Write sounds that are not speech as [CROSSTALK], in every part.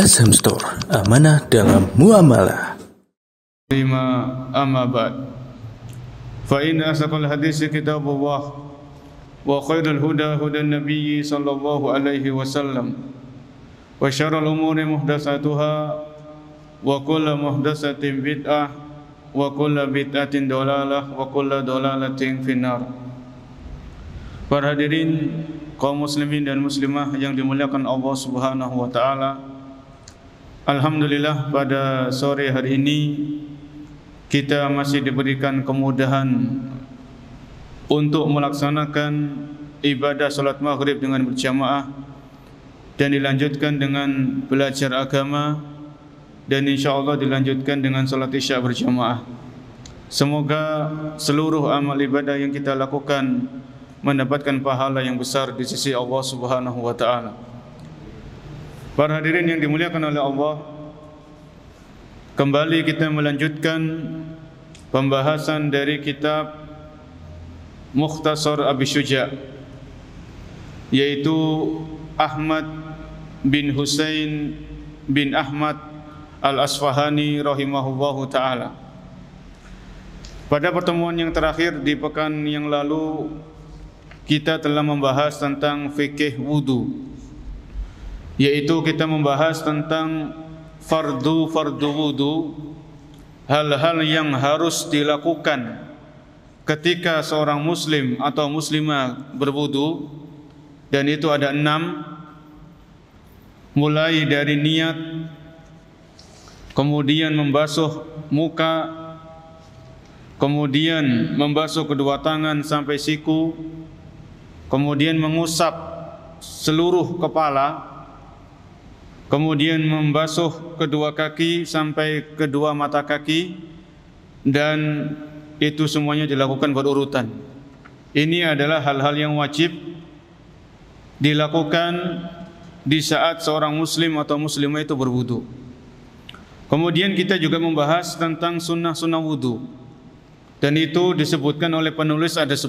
SM Store, amanah dalam muamalah. Lima amma ba'd. Fa inna asaqal hadis kitabullah wa khairul huda huda nabiyyi sallallahu alaihi wasallam wa syarrul umuri muhdatsatuha wa kullu muhdatsatin bid'ah wa kullu bid'atin dalalah wa kullu dalalatin finnar. Para hadirin kaum muslimin dan muslimah yang dimuliakan Allah Subhanahu wa taala, Alhamdulillah pada sore hari ini kita masih diberikan kemudahan untuk melaksanakan ibadah solat maghrib dengan berjamaah dan dilanjutkan dengan belajar agama dan insyaallah dilanjutkan dengan solat isya berjamaah. Semoga seluruh amal ibadah yang kita lakukan mendapatkan pahala yang besar di sisi Allah Subhanahu wa taala. Para hadirin yang dimuliakan oleh Allah, kembali kita melanjutkan pembahasan dari kitab Mukhtasar Abi Syuja yaitu Ahmad bin Hussein bin Ahmad Al-Asfahani rahimahullahu taala. Pada pertemuan yang terakhir di pekan yang lalu kita telah membahas tentang fikih wudu yaitu kita membahas tentang fardu-fardu wudu, hal-hal yang harus dilakukan ketika seorang muslim atau muslimah berwudu dan itu ada enam mulai dari niat kemudian membasuh muka kemudian membasuh kedua tangan sampai siku kemudian mengusap seluruh kepala kemudian membasuh kedua kaki sampai kedua mata kaki dan itu semuanya dilakukan berurutan. Ini adalah hal-hal yang wajib dilakukan di saat seorang muslim atau muslimah itu berwudu. Kemudian kita juga membahas tentang sunnah-sunnah wudu. Dan itu disebutkan oleh penulis ada 10.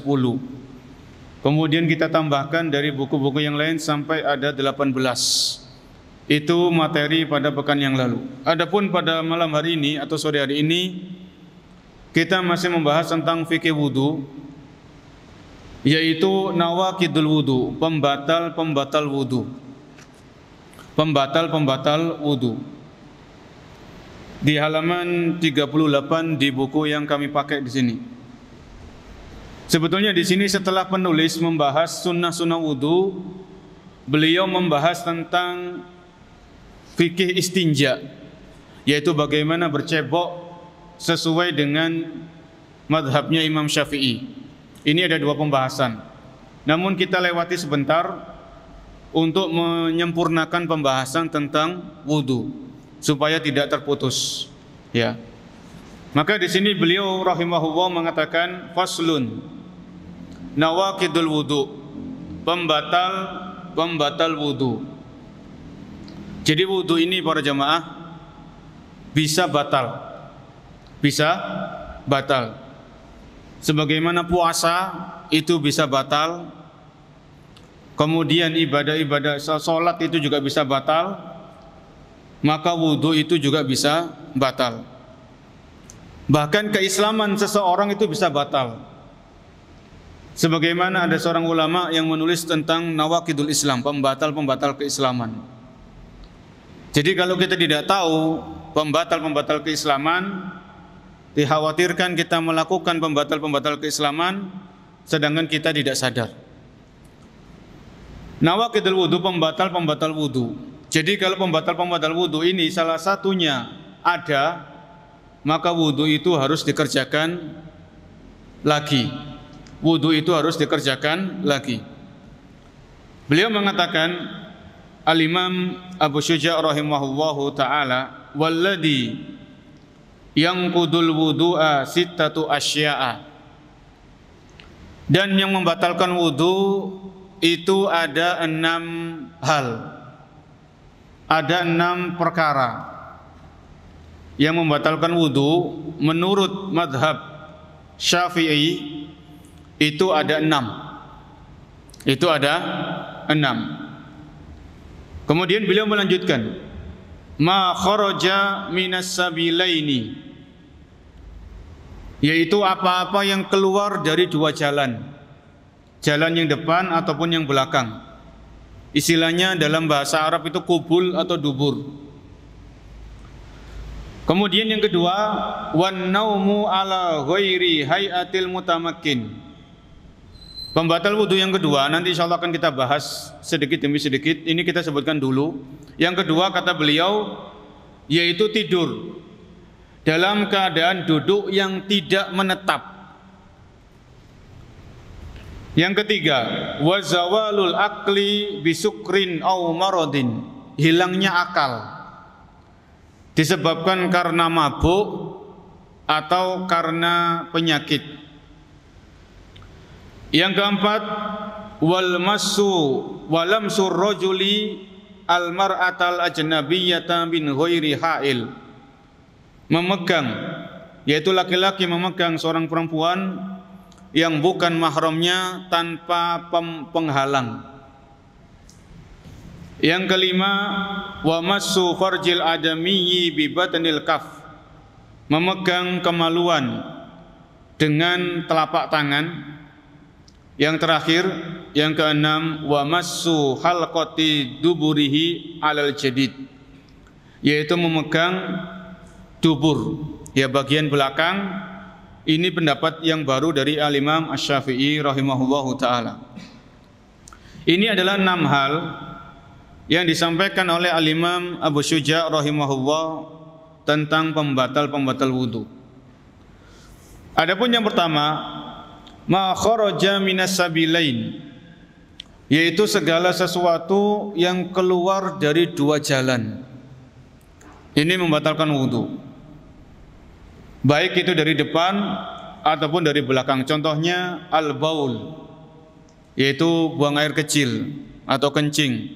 Kemudian kita tambahkan dari buku-buku yang lain sampai ada 18. Itu materi pada pekan yang lalu. Adapun pada malam hari ini atau sore hari ini kita masih membahas tentang fikih wudu yaitu nawakidul wudu, pembatal-pembatal wudu. Pembatal-pembatal wudu. Di halaman 38 di buku yang kami pakai di sini. Sebetulnya di sini setelah penulis membahas sunnah-sunnah wudu, beliau membahas tentang fikih istinja yaitu bagaimana bercebok sesuai dengan madhabnya Imam Syafi'i. Ini ada dua pembahasan. Namun kita lewati sebentar untuk menyempurnakan pembahasan tentang wudhu supaya tidak terputus. Ya. Maka di sini beliau rahimahullah mengatakan faslun nawakidul wudhu pembatal pembatal wudu jadi wudhu ini para jamaah bisa batal. Bisa batal. Sebagaimana puasa itu bisa batal. Kemudian ibadah-ibadah sholat itu juga bisa batal. Maka wudhu itu juga bisa batal. Bahkan keislaman seseorang itu bisa batal. Sebagaimana ada seorang ulama yang menulis tentang nawakidul Islam, pembatal-pembatal keislaman. Jadi kalau kita tidak tahu pembatal-pembatal keislaman, dikhawatirkan kita melakukan pembatal-pembatal keislaman sedangkan kita tidak sadar. Nawakidul wudhu, pembatal-pembatal wudhu. Jadi kalau pembatal-pembatal wudhu ini salah satunya ada, maka wudhu itu harus dikerjakan lagi. Wudhu itu harus dikerjakan lagi. Beliau mengatakan Al-Imam Abu Syuja rahimahullahu taala walladhi yang kudul wudu'a sittatu asya'a dan yang membatalkan wudu itu ada enam hal ada enam perkara yang membatalkan wudu menurut madhab syafi'i itu ada enam itu ada enam Kemudian beliau melanjutkan, "Ma kharaja minas sabilaini." Yaitu apa-apa yang keluar dari dua jalan. Jalan yang depan ataupun yang belakang. Istilahnya dalam bahasa Arab itu kubul atau dubur. Kemudian yang kedua, wan naumu ala ghairi hayatil mutamakkin. Pembatal wudhu yang kedua nanti insya Allah akan kita bahas sedikit demi sedikit. Ini kita sebutkan dulu. Yang kedua kata beliau yaitu tidur dalam keadaan duduk yang tidak menetap. Yang ketiga, wazawalul akli bisukrin au marodin, hilangnya akal disebabkan karena mabuk atau karena penyakit. Yang keempat, wal masu walamsur surrojuli al mar'atal ajnabiyyata bin ghairi ha'il. Memegang yaitu laki-laki memegang seorang perempuan yang bukan mahramnya tanpa penghalang. Yang kelima, wa massu farjil adamiyyi bi batnil kaf. Memegang kemaluan dengan telapak tangan yang terakhir, yang keenam, wa massu halqati duburihi alal jadid. Yaitu memegang dubur, ya bagian belakang. Ini pendapat yang baru dari Al-Imam shafii syafii rahimahullahu taala. Ini adalah enam hal yang disampaikan oleh Al-Imam Abu Syuja rahimahullah tentang pembatal-pembatal wudhu. Adapun yang pertama, ma kharaja minas sabilain yaitu segala sesuatu yang keluar dari dua jalan. Ini membatalkan wudhu. Baik itu dari depan ataupun dari belakang. Contohnya al-baul yaitu buang air kecil atau kencing.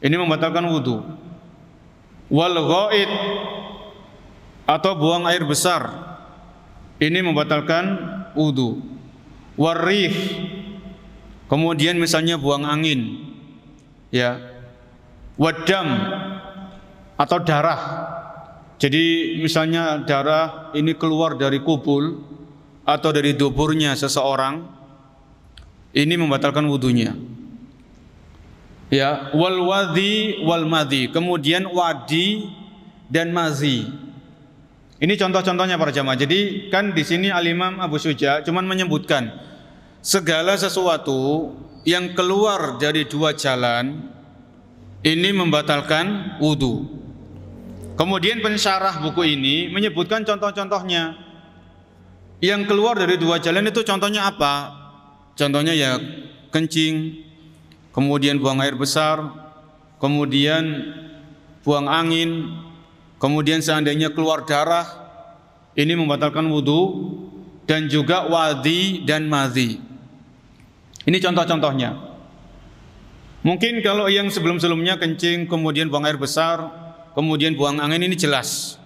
Ini membatalkan wudhu. Wal ghaid atau buang air besar. Ini membatalkan wudhu. Warif, kemudian misalnya buang angin ya wadam atau darah jadi misalnya darah ini keluar dari kubul atau dari duburnya seseorang ini membatalkan wudhunya ya wal wadi wal madi. kemudian wadi dan mazi ini contoh-contohnya para jamaah. Jadi kan di sini Al Imam Abu Suja cuman menyebutkan segala sesuatu yang keluar dari dua jalan ini membatalkan wudhu. Kemudian pensyarah buku ini menyebutkan contoh-contohnya. Yang keluar dari dua jalan itu contohnya apa? Contohnya ya kencing, kemudian buang air besar, kemudian buang angin, kemudian seandainya keluar darah, ini membatalkan wudhu dan juga wadi dan mazi. Ini contoh-contohnya. Mungkin kalau yang sebelum-sebelumnya kencing, kemudian buang air besar, kemudian buang angin ini jelas.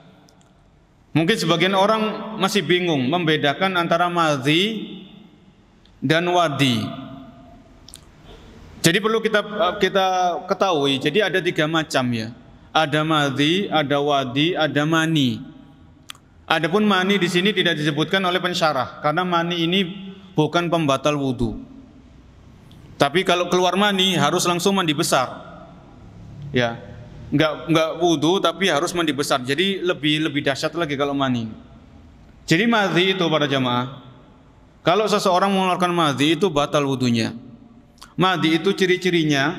Mungkin sebagian orang masih bingung membedakan antara madhi dan wadi. Jadi perlu kita kita ketahui. Jadi ada tiga macam ya. Ada madhi, ada wadi, ada mani. Adapun mani di sini tidak disebutkan oleh pensyarah karena mani ini bukan pembatal wudhu. Tapi kalau keluar mani harus langsung mandi besar. Ya. Enggak enggak wudu tapi harus mandi besar. Jadi lebih lebih dahsyat lagi kalau mani. Jadi mazi itu pada jamaah. Kalau seseorang mengeluarkan mazi itu batal wudunya. Mazi itu ciri-cirinya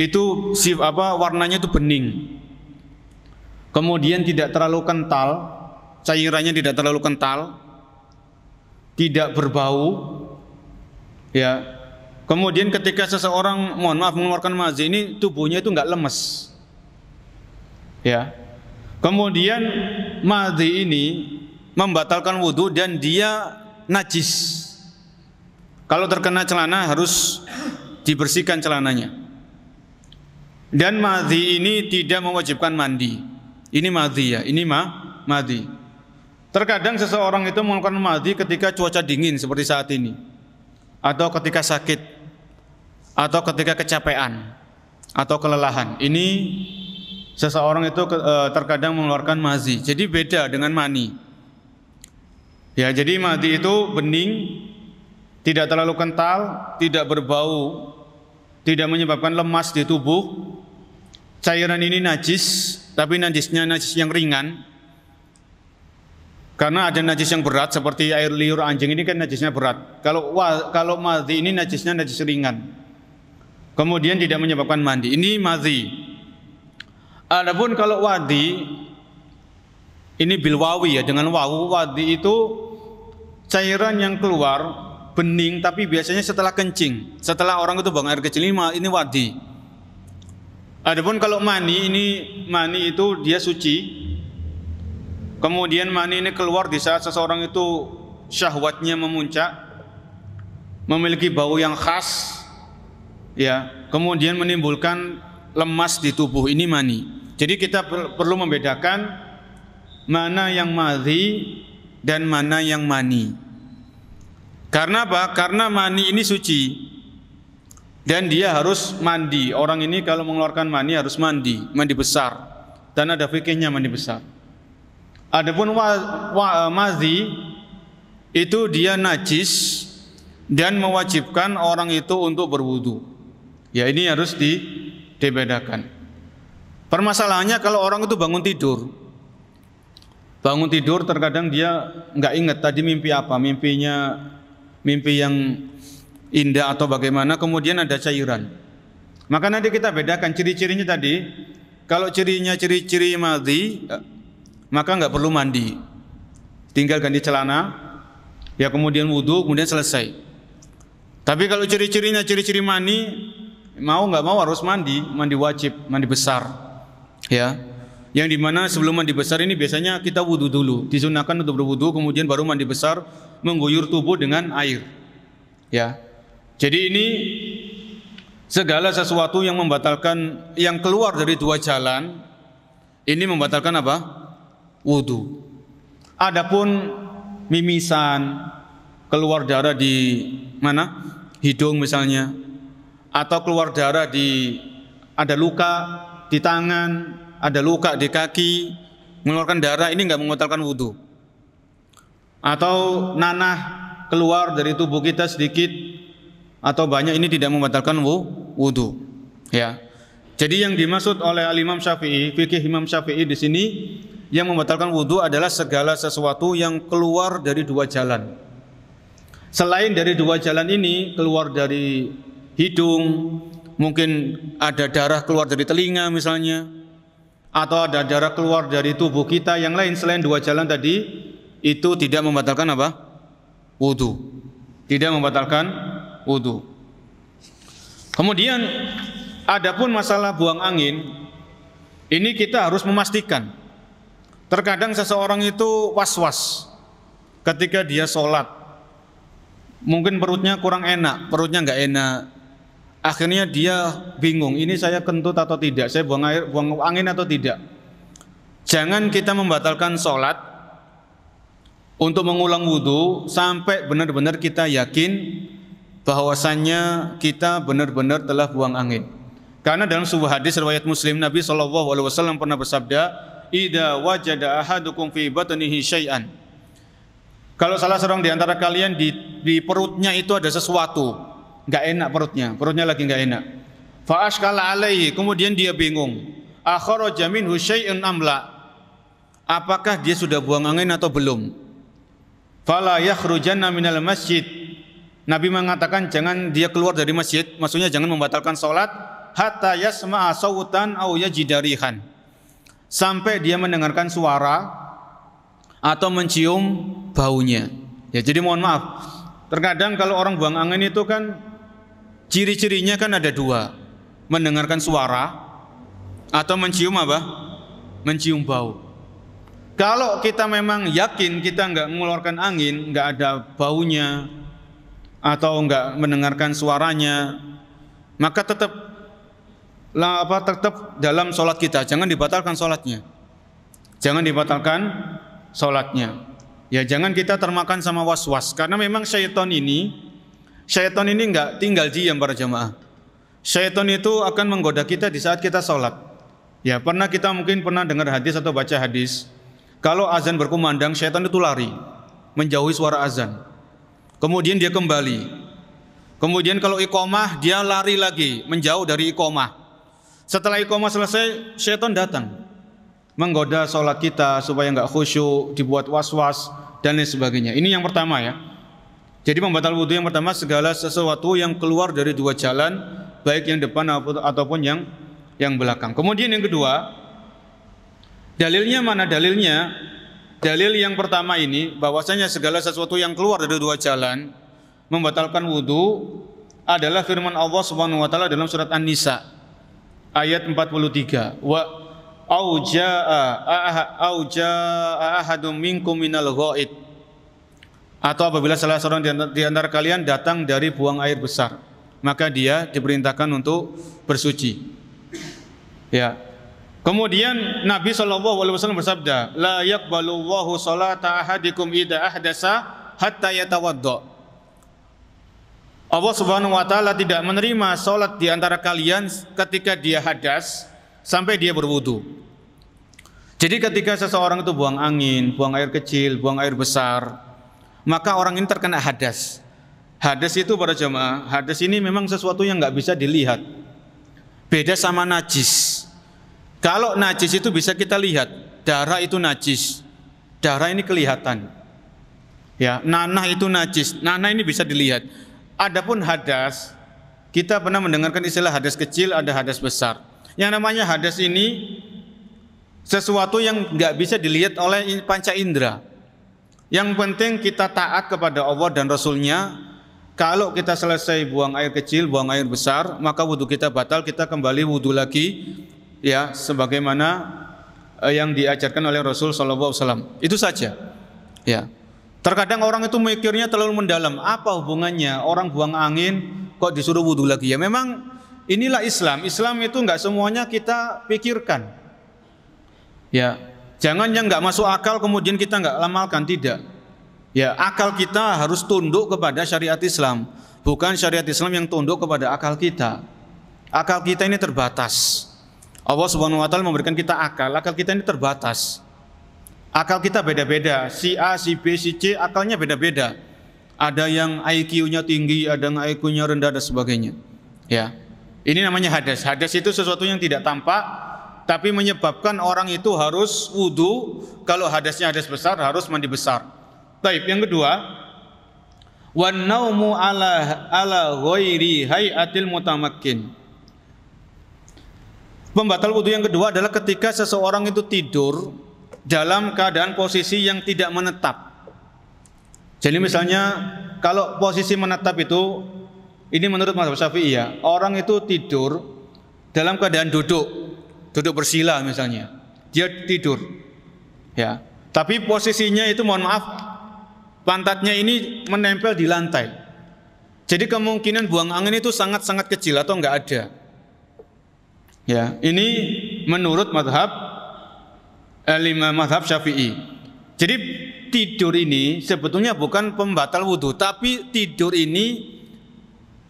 itu sif apa warnanya itu bening. Kemudian tidak terlalu kental, cairannya tidak terlalu kental, tidak berbau, Ya. Kemudian ketika seseorang mohon maaf mengeluarkan mazi ini tubuhnya itu enggak lemes. Ya. Kemudian mazi ini membatalkan wudhu dan dia najis. Kalau terkena celana harus dibersihkan celananya. Dan mazi ini tidak mewajibkan mandi. Ini mazi ya, ini ma mazi. Terkadang seseorang itu mengeluarkan mazi ketika cuaca dingin seperti saat ini atau ketika sakit atau ketika kecapean atau kelelahan. Ini seseorang itu eh, terkadang mengeluarkan mazi. Jadi beda dengan mani. Ya, jadi mazi itu bening, tidak terlalu kental, tidak berbau, tidak menyebabkan lemas di tubuh. Cairan ini najis, tapi najisnya najis yang ringan, karena ada najis yang berat seperti air liur anjing ini kan najisnya berat. Kalau wah, kalau mazi ini najisnya najis ringan. Kemudian tidak menyebabkan mandi. Ini mazi. Adapun kalau wadi ini bilwawi ya dengan wawu wadi itu cairan yang keluar bening tapi biasanya setelah kencing. Setelah orang itu buang air kecil ini, ini wadi. Adapun kalau mani ini mani itu dia suci Kemudian mani ini keluar di saat seseorang itu syahwatnya memuncak, memiliki bau yang khas, ya, kemudian menimbulkan lemas di tubuh ini mani. Jadi kita perlu membedakan mana yang madhi dan mana yang mani. Karena apa? Karena mani ini suci dan dia harus mandi. Orang ini kalau mengeluarkan mani harus mandi, mandi besar. Dan ada fikihnya mandi besar. Adapun wa, wa, eh, mazi itu dia najis dan mewajibkan orang itu untuk berwudu. Ya ini harus di, dibedakan. Permasalahannya kalau orang itu bangun tidur, bangun tidur terkadang dia nggak ingat tadi mimpi apa, mimpinya mimpi yang indah atau bagaimana, kemudian ada cairan. Maka nanti kita bedakan ciri-cirinya tadi. Kalau cirinya ciri-ciri mazi, eh, maka nggak perlu mandi. Tinggal ganti celana, ya kemudian wudhu, kemudian selesai. Tapi kalau ciri-cirinya ciri-ciri mandi, mau nggak mau harus mandi, mandi wajib, mandi besar, ya. Yang dimana sebelum mandi besar ini biasanya kita wudhu dulu, disunahkan untuk berwudhu, kemudian baru mandi besar, mengguyur tubuh dengan air, ya. Jadi ini segala sesuatu yang membatalkan yang keluar dari dua jalan ini membatalkan apa? wudhu. Adapun mimisan, keluar darah di mana? Hidung misalnya, atau keluar darah di ada luka di tangan, ada luka di kaki, mengeluarkan darah ini nggak mengotalkan wudhu. Atau nanah keluar dari tubuh kita sedikit atau banyak ini tidak membatalkan wudhu. Ya. Jadi yang dimaksud oleh Al Imam Syafi'i, fikih Imam Syafi'i di sini yang membatalkan wudhu adalah segala sesuatu yang keluar dari dua jalan. Selain dari dua jalan ini, keluar dari hidung, mungkin ada darah keluar dari telinga misalnya, atau ada darah keluar dari tubuh kita yang lain selain dua jalan tadi, itu tidak membatalkan apa? Wudhu. Tidak membatalkan wudhu. Kemudian, adapun masalah buang angin, ini kita harus memastikan Terkadang seseorang itu was-was ketika dia sholat. Mungkin perutnya kurang enak, perutnya nggak enak. Akhirnya dia bingung, ini saya kentut atau tidak, saya buang air, buang angin atau tidak. Jangan kita membatalkan sholat untuk mengulang wudhu sampai benar-benar kita yakin bahwasannya kita benar-benar telah buang angin. Karena dalam sebuah hadis riwayat Muslim Nabi Shallallahu Alaihi Wasallam pernah bersabda, Ida wajada ahadukum fi batnihi syai'an. Kalau salah seorang di antara kalian di, di perutnya itu ada sesuatu, nggak enak perutnya, perutnya lagi nggak enak. askala alaihi, kemudian dia bingung. Akhraja minhu syai'un amla? Apakah dia sudah buang angin atau belum? Fala yakhrujanna minal masjid. Nabi mengatakan jangan dia keluar dari masjid, maksudnya jangan membatalkan salat hatta yasma'a sautan aw yajidarihan sampai dia mendengarkan suara atau mencium baunya. Ya, jadi mohon maaf. Terkadang kalau orang buang angin itu kan ciri-cirinya kan ada dua. Mendengarkan suara atau mencium apa? Mencium bau. Kalau kita memang yakin kita nggak mengeluarkan angin, nggak ada baunya, atau nggak mendengarkan suaranya, maka tetap lah apa tetap dalam sholat kita. Jangan dibatalkan sholatnya. Jangan dibatalkan sholatnya. Ya jangan kita termakan sama was-was. Karena memang syaitan ini, syaitan ini nggak tinggal diam para jamaah. Syaitan itu akan menggoda kita di saat kita sholat. Ya pernah kita mungkin pernah dengar hadis atau baca hadis. Kalau azan berkumandang, syaitan itu lari. Menjauhi suara azan. Kemudian dia kembali. Kemudian kalau ikomah, dia lari lagi. Menjauh dari ikomah. Setelah Ikhoma selesai, syaitan datang menggoda sholat kita supaya nggak khusyuk, dibuat was-was dan lain sebagainya. Ini yang pertama ya. Jadi pembatal wudhu yang pertama segala sesuatu yang keluar dari dua jalan, baik yang depan ataupun yang yang belakang. Kemudian yang kedua, dalilnya mana dalilnya? Dalil yang pertama ini bahwasanya segala sesuatu yang keluar dari dua jalan membatalkan wudhu adalah firman Allah Subhanahu wa taala dalam surat An-Nisa ayat 43 wa au jaa au jaa ahadum minkum minal ghaid atau apabila salah seorang di antara kalian datang dari buang air besar maka dia diperintahkan untuk bersuci ya kemudian Nabi sallallahu alaihi wasallam bersabda la yaqbalu Allahu salata ahadikum idza ahdasa hatta yatawaddha Allah Subhanahu wa taala tidak menerima salat di antara kalian ketika dia hadas sampai dia berwudu. Jadi ketika seseorang itu buang angin, buang air kecil, buang air besar, maka orang ini terkena hadas. Hadas itu para jemaah, hadas ini memang sesuatu yang nggak bisa dilihat. Beda sama najis. Kalau najis itu bisa kita lihat, darah itu najis. Darah ini kelihatan. Ya, nanah itu najis. Nanah ini bisa dilihat. Adapun hadas, kita pernah mendengarkan istilah hadas kecil, ada hadas besar. Yang namanya hadas ini sesuatu yang nggak bisa dilihat oleh panca indera. Yang penting kita taat kepada Allah dan Rasulnya. Kalau kita selesai buang air kecil, buang air besar, maka wudhu kita batal, kita kembali wudhu lagi, ya sebagaimana eh, yang diajarkan oleh Rasul Sallallahu Alaihi Wasallam. Itu saja. Ya. Terkadang orang itu mikirnya terlalu mendalam. Apa hubungannya orang buang angin kok disuruh wudhu lagi? Ya memang inilah Islam. Islam itu nggak semuanya kita pikirkan. Ya, jangan yang nggak masuk akal kemudian kita nggak lamalkan tidak. Ya, akal kita harus tunduk kepada syariat Islam, bukan syariat Islam yang tunduk kepada akal kita. Akal kita ini terbatas. Allah Subhanahu wa taala memberikan kita akal, akal kita ini terbatas. Akal kita beda-beda, si A, si B, si C akalnya beda-beda. Ada yang IQ-nya tinggi, ada yang IQ-nya rendah dan sebagainya. Ya. Ini namanya hadas. Hadas itu sesuatu yang tidak tampak tapi menyebabkan orang itu harus wudhu. Kalau hadasnya hadas besar harus mandi besar. Taib yang kedua, wanaumu ala ala ghairi hayatil mutamakin. Pembatal wudhu yang kedua adalah ketika seseorang itu tidur dalam keadaan posisi yang tidak menetap. Jadi misalnya kalau posisi menetap itu ini menurut Mazhab Syafi'i ya, orang itu tidur dalam keadaan duduk, duduk bersila misalnya. Dia tidur. Ya. Tapi posisinya itu mohon maaf pantatnya ini menempel di lantai. Jadi kemungkinan buang angin itu sangat-sangat kecil atau enggak ada. Ya, ini menurut madhab Eh, lima mazhab Syafi'i. Jadi tidur ini sebetulnya bukan pembatal wudhu, tapi tidur ini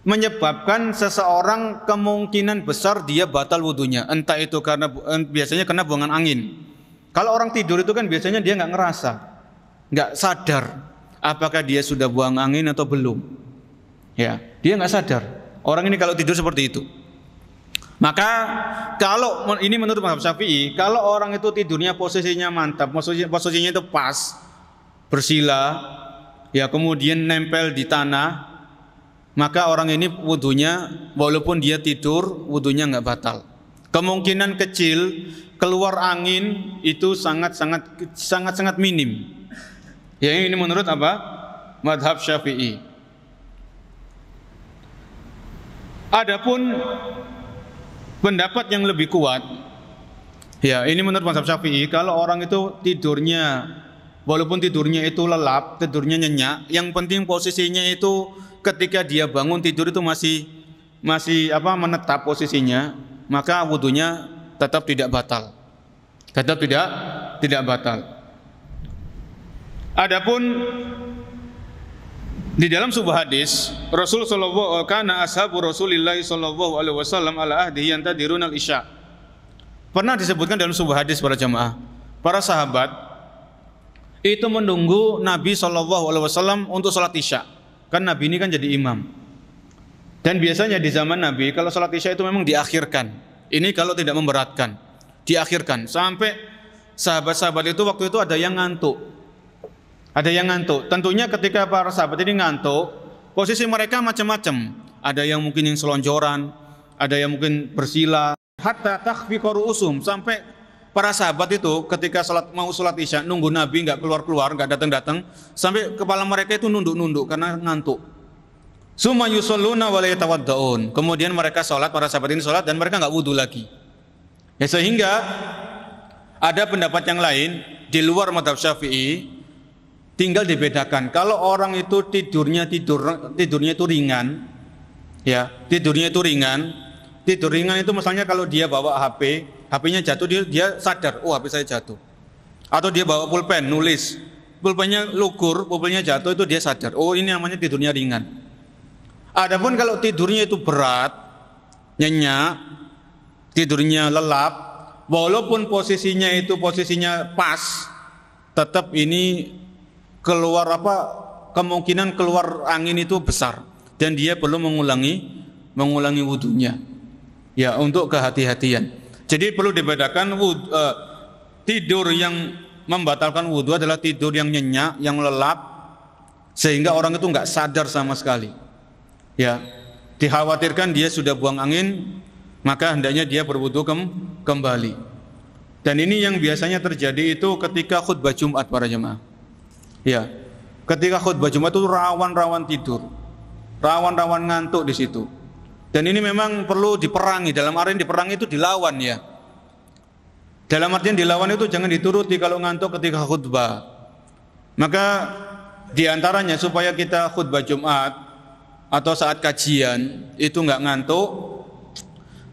menyebabkan seseorang kemungkinan besar dia batal wudhunya. Entah itu karena eh, biasanya kena buangan angin. Kalau orang tidur itu kan biasanya dia nggak ngerasa, nggak sadar apakah dia sudah buang angin atau belum. Ya, dia nggak sadar. Orang ini kalau tidur seperti itu. Maka kalau ini menurut Mazhab Syafi'i, kalau orang itu tidurnya posisinya mantap, posisinya, posisinya itu pas, bersila, ya kemudian nempel di tanah, maka orang ini wudhunya walaupun dia tidur wudhunya nggak batal. Kemungkinan kecil keluar angin itu sangat-sangat sangat-sangat minim. Ya ini menurut apa? Madhab Syafi'i. Adapun pendapat yang lebih kuat ya ini menurut mazhab Syafi'i kalau orang itu tidurnya walaupun tidurnya itu lelap, tidurnya nyenyak, yang penting posisinya itu ketika dia bangun tidur itu masih masih apa menetap posisinya, maka wudhunya tetap tidak batal. Tetap tidak tidak batal. Adapun di dalam sebuah hadis, Rasul sallallahu eh, kana ashabu Rasulillah sallallahu alaihi wasallam ala ahdihi yantadiruna al-isya. Pernah disebutkan dalam sebuah hadis para jemaah, para sahabat itu menunggu Nabi sallallahu alaihi wasallam untuk salat isya. Kan Nabi ini kan jadi imam. Dan biasanya di zaman Nabi kalau salat isya itu memang diakhirkan. Ini kalau tidak memberatkan, diakhirkan sampai sahabat-sahabat itu waktu itu ada yang ngantuk, ada yang ngantuk. Tentunya ketika para sahabat ini ngantuk, posisi mereka macam-macam. Ada yang mungkin yang selonjoran, ada yang mungkin bersila. Hatta takhfiqa usum sampai para sahabat itu ketika salat mau salat isya nunggu Nabi nggak keluar-keluar, nggak datang-datang, sampai kepala mereka itu nunduk-nunduk karena ngantuk. Suma Yusoluna wa yatawaddaun. Kemudian mereka salat, para sahabat ini salat dan mereka nggak wudhu lagi. Ya sehingga ada pendapat yang lain di luar madhab Syafi'i tinggal dibedakan. Kalau orang itu tidurnya tidur tidurnya itu ringan, ya tidurnya itu ringan, tidur ringan itu misalnya kalau dia bawa HP, HP-nya jatuh dia, dia sadar, oh HP saya jatuh. Atau dia bawa pulpen nulis, pulpennya lukur, pulpennya jatuh itu dia sadar, oh ini namanya tidurnya ringan. Adapun kalau tidurnya itu berat, nyenyak, tidurnya lelap, walaupun posisinya itu posisinya pas, tetap ini keluar apa kemungkinan keluar angin itu besar dan dia perlu mengulangi mengulangi wudhunya ya untuk kehati-hatian jadi perlu dibedakan wud, uh, tidur yang membatalkan wudhu adalah tidur yang nyenyak yang lelap sehingga orang itu nggak sadar sama sekali ya dikhawatirkan dia sudah buang angin maka hendaknya dia berwudhu kem kembali dan ini yang biasanya terjadi itu ketika khutbah Jumat para jemaah Ya. Ketika khutbah Jumat itu rawan-rawan tidur. Rawan-rawan ngantuk di situ. Dan ini memang perlu diperangi. Dalam artian diperangi itu dilawan ya. Dalam artian dilawan itu jangan dituruti kalau ngantuk ketika khutbah. Maka diantaranya supaya kita khutbah Jumat atau saat kajian itu nggak ngantuk,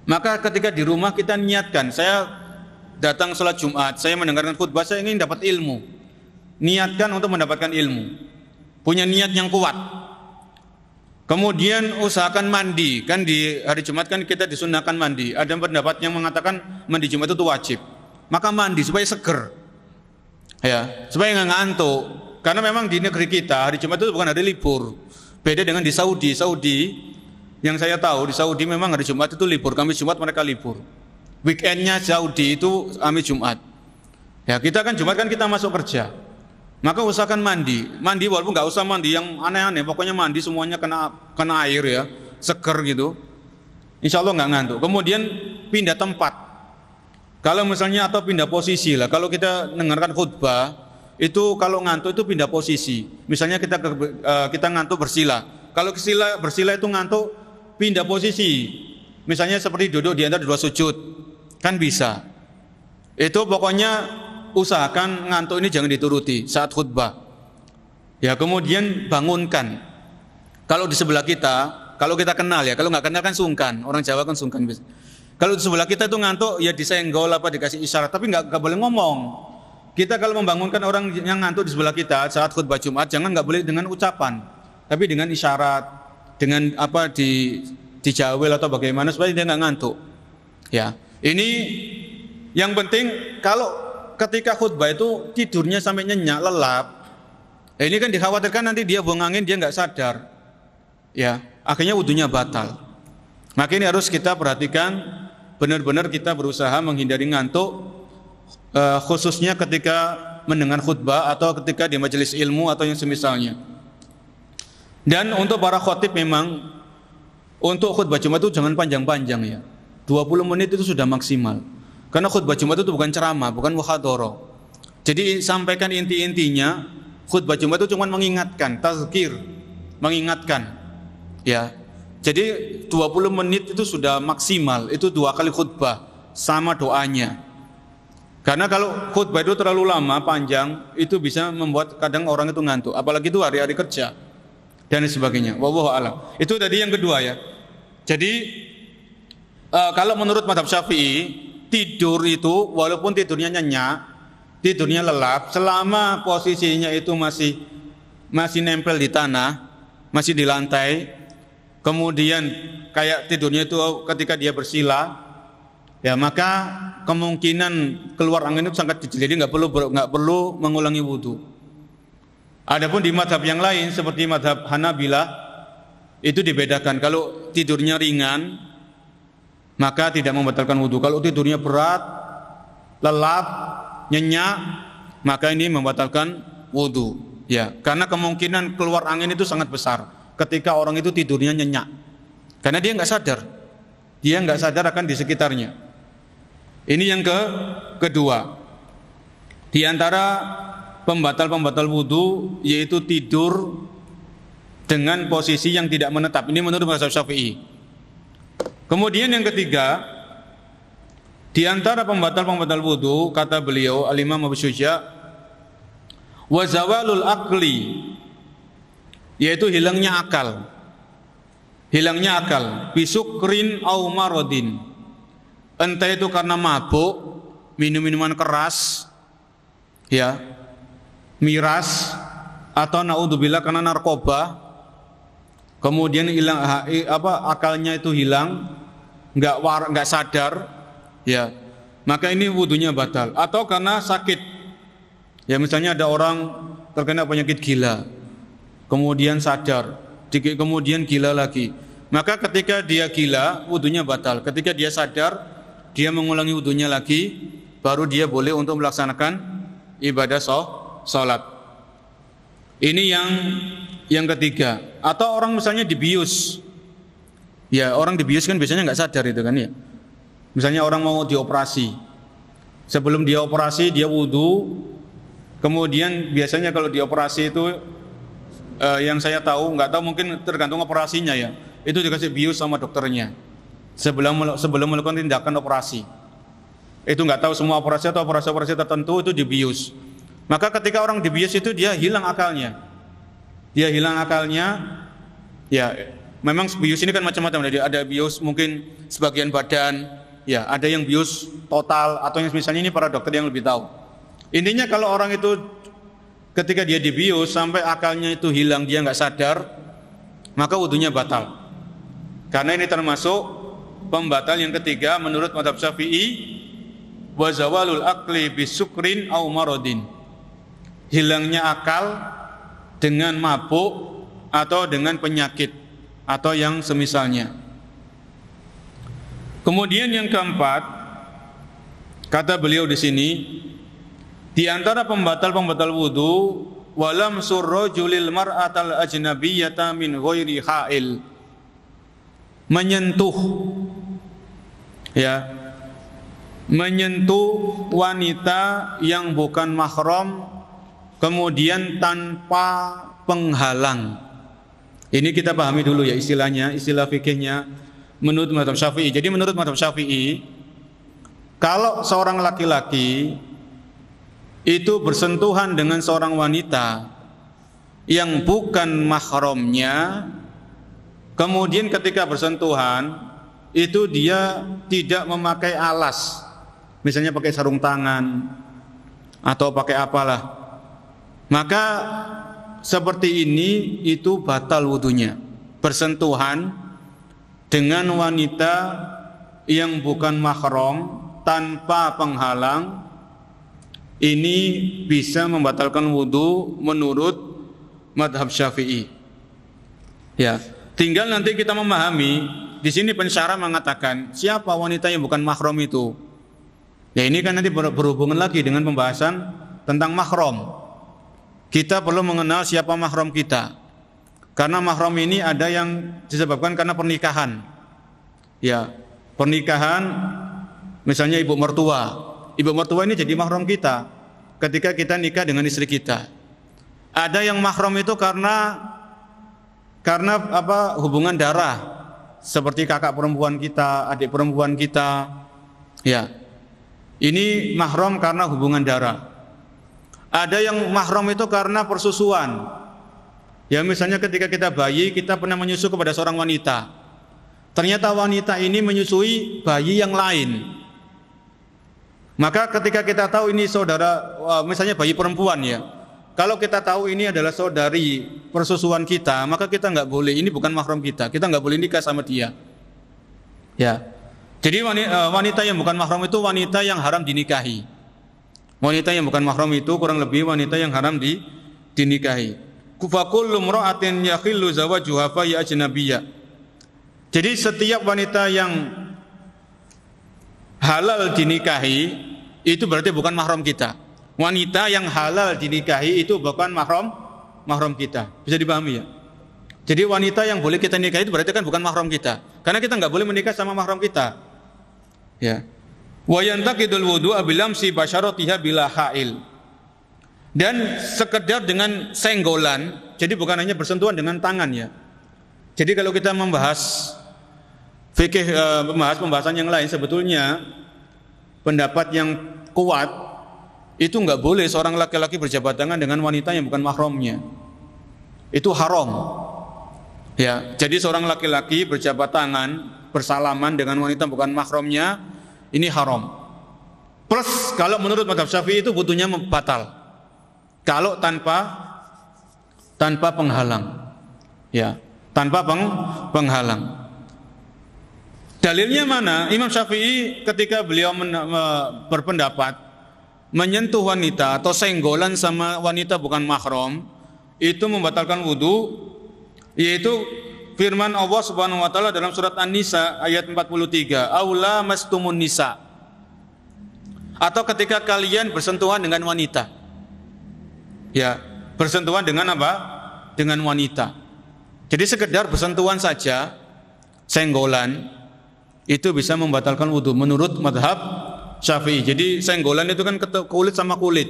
maka ketika di rumah kita niatkan, saya datang sholat Jumat, saya mendengarkan khutbah, saya ingin dapat ilmu niatkan untuk mendapatkan ilmu. Punya niat yang kuat. Kemudian usahakan mandi, kan di hari Jumat kan kita disunahkan mandi. Ada pendapat yang mengatakan mandi Jumat itu wajib. Maka mandi supaya seger. Ya, supaya nggak ngantuk. Karena memang di negeri kita hari Jumat itu bukan hari libur. Beda dengan di Saudi. Saudi yang saya tahu di Saudi memang hari Jumat itu libur. Kami Jumat mereka libur. Weekendnya Saudi itu kami Jumat. Ya kita kan Jumat kan kita masuk kerja. Maka usahakan mandi, mandi walaupun nggak usah mandi yang aneh-aneh, pokoknya mandi semuanya kena kena air ya, seger gitu. Insya Allah nggak ngantuk. Kemudian pindah tempat. Kalau misalnya atau pindah posisi lah. Kalau kita dengarkan khutbah itu kalau ngantuk itu pindah posisi. Misalnya kita eh, kita ngantuk bersila. Kalau bersila bersila itu ngantuk pindah posisi. Misalnya seperti duduk di antara dua sujud kan bisa. Itu pokoknya usahakan ngantuk ini jangan dituruti saat khutbah. Ya kemudian bangunkan. Kalau di sebelah kita, kalau kita kenal ya, kalau nggak kenal kan sungkan. Orang Jawa kan sungkan. Kalau di sebelah kita tuh ngantuk ya disenggol apa dikasih isyarat, tapi nggak nggak boleh ngomong. Kita kalau membangunkan orang yang ngantuk di sebelah kita saat khutbah Jumat, jangan nggak boleh dengan ucapan, tapi dengan isyarat, dengan apa di dijawil atau bagaimana supaya dia nggak ngantuk. Ya, ini yang penting kalau ketika khutbah itu tidurnya sampai nyenyak, lelap. Eh, ini kan dikhawatirkan nanti dia buang angin, dia nggak sadar. Ya, akhirnya wudhunya batal. Maka ini harus kita perhatikan benar-benar kita berusaha menghindari ngantuk eh, khususnya ketika mendengar khutbah atau ketika di majelis ilmu atau yang semisalnya. Dan untuk para khotib memang untuk khutbah cuma itu jangan panjang-panjang ya. 20 menit itu sudah maksimal. Karena khutbah Jumat itu bukan ceramah, bukan muhadoro. Jadi sampaikan inti-intinya, khutbah Jumat itu cuma mengingatkan, tazkir, mengingatkan. Ya. Jadi 20 menit itu sudah maksimal, itu dua kali khutbah sama doanya. Karena kalau khutbah itu terlalu lama, panjang, itu bisa membuat kadang orang itu ngantuk, apalagi itu hari-hari kerja dan sebagainya. Wallahu alam. Itu tadi yang kedua ya. Jadi eh, kalau menurut madhab Syafi'i tidur itu walaupun tidurnya nyenyak, tidurnya lelap, selama posisinya itu masih masih nempel di tanah, masih di lantai, kemudian kayak tidurnya itu ketika dia bersila, ya maka kemungkinan keluar angin itu sangat kecil, jadi nggak perlu nggak perlu mengulangi wudhu. Adapun di madhab yang lain seperti madhab Hanabila itu dibedakan kalau tidurnya ringan maka tidak membatalkan wudhu. Kalau tidurnya berat, lelap, nyenyak, maka ini membatalkan wudhu. Ya, karena kemungkinan keluar angin itu sangat besar ketika orang itu tidurnya nyenyak. Karena dia nggak sadar, dia nggak sadar akan di sekitarnya. Ini yang ke kedua. Di antara pembatal-pembatal wudhu yaitu tidur dengan posisi yang tidak menetap. Ini menurut mazhab Syafi'i. Kemudian yang ketiga, di antara pembatal-pembatal wudhu, kata beliau Al-Imam Abu Syuja, wazawalul akli, yaitu hilangnya akal. Hilangnya akal, bisukrin au marodin. Entah itu karena mabuk, minum-minuman keras, ya, miras, atau naudzubillah karena narkoba, kemudian hilang apa akalnya itu hilang, nggak war, nggak sadar, ya maka ini wudhunya batal. Atau karena sakit, ya misalnya ada orang terkena penyakit gila, kemudian sadar, kemudian gila lagi. Maka ketika dia gila, wudhunya batal. Ketika dia sadar, dia mengulangi wudhunya lagi, baru dia boleh untuk melaksanakan ibadah sholat. Ini yang yang ketiga, atau orang misalnya dibius. Ya, orang dibius kan biasanya nggak sadar itu kan ya. Misalnya orang mau dioperasi. Sebelum dia operasi, dia wudhu. Kemudian biasanya kalau dioperasi itu eh, yang saya tahu, nggak tahu mungkin tergantung operasinya ya. Itu dikasih bius sama dokternya. Sebelum sebelum melakukan tindakan operasi. Itu nggak tahu semua operasi atau operasi-operasi tertentu itu dibius. Maka ketika orang dibius itu dia hilang akalnya dia hilang akalnya, ya memang bius ini kan macam-macam. Jadi ada bius mungkin sebagian badan, ya ada yang bius total atau yang misalnya ini para dokter yang lebih tahu. Intinya kalau orang itu ketika dia dibius sampai akalnya itu hilang dia nggak sadar, maka wudhunya batal. Karena ini termasuk pembatal yang ketiga menurut madhab syafi'i wazawalul akli bisukrin au marodin hilangnya akal dengan mabuk atau dengan penyakit atau yang semisalnya. Kemudian yang keempat, kata beliau di sini, di antara pembatal-pembatal wudhu, walam surrojulil mar'atal ajnabiyyata min ghairi ha'il. Menyentuh, ya, menyentuh wanita yang bukan mahram kemudian tanpa penghalang. Ini kita pahami dulu ya istilahnya, istilah fikihnya menurut madhab syafi'i. Jadi menurut madhab syafi'i, kalau seorang laki-laki itu bersentuhan dengan seorang wanita yang bukan mahramnya, kemudian ketika bersentuhan itu dia tidak memakai alas, misalnya pakai sarung tangan atau pakai apalah maka seperti ini itu batal wudhunya. Bersentuhan dengan wanita yang bukan mahram tanpa penghalang ini bisa membatalkan wudhu menurut madhab syafi'i. Ya, tinggal nanti kita memahami di sini pensyarah mengatakan siapa wanita yang bukan mahram itu. Ya ini kan nanti berhubungan lagi dengan pembahasan tentang mahram kita perlu mengenal siapa mahram kita. Karena mahram ini ada yang disebabkan karena pernikahan. Ya, pernikahan misalnya ibu mertua. Ibu mertua ini jadi mahram kita ketika kita nikah dengan istri kita. Ada yang mahram itu karena karena apa? hubungan darah seperti kakak perempuan kita, adik perempuan kita. Ya. Ini mahram karena hubungan darah. Ada yang mahram itu karena persusuan. Ya misalnya ketika kita bayi kita pernah menyusu kepada seorang wanita. Ternyata wanita ini menyusui bayi yang lain. Maka ketika kita tahu ini saudara misalnya bayi perempuan ya. Kalau kita tahu ini adalah saudari persusuan kita, maka kita nggak boleh. Ini bukan mahram kita. Kita nggak boleh nikah sama dia. Ya. Jadi eh, wanita, yang bukan mahram itu wanita yang haram dinikahi. Wanita yang bukan mahram itu kurang lebih wanita yang haram di, dinikahi. Kufakullu mra'atin yakhillu zawajuha fa Jadi setiap wanita yang halal dinikahi itu berarti bukan mahram kita. Wanita yang halal dinikahi itu bukan mahram mahram kita. Bisa dipahami ya? Jadi wanita yang boleh kita nikahi itu berarti kan bukan mahram kita. Karena kita nggak boleh menikah sama mahram kita. Ya. Wa yantaqidul wudu'a bilamsi basyaratiha bila ha'il. Dan sekedar dengan senggolan, jadi bukan hanya bersentuhan dengan tangan ya. Jadi kalau kita membahas fikih eh, membahas pembahasan yang lain sebetulnya pendapat yang kuat itu enggak boleh seorang laki-laki berjabat tangan dengan wanita yang bukan mahramnya. Itu haram. Ya, jadi seorang laki-laki berjabat tangan bersalaman dengan wanita bukan mahramnya ini haram. Plus kalau menurut madhab syafi'i itu butuhnya batal. Kalau tanpa tanpa penghalang. Ya, tanpa peng, penghalang. Dalilnya mana? Imam Syafi'i ketika beliau men, me, berpendapat menyentuh wanita atau senggolan sama wanita bukan mahram itu membatalkan wudhu yaitu firman Allah Subhanahu wa taala dalam surat An-Nisa ayat 43, "Aula mastumun nisa." Atau ketika kalian bersentuhan dengan wanita. Ya, bersentuhan dengan apa? Dengan wanita. Jadi sekedar bersentuhan saja, senggolan itu bisa membatalkan wudhu menurut madhab syafi'i jadi senggolan itu kan kulit sama kulit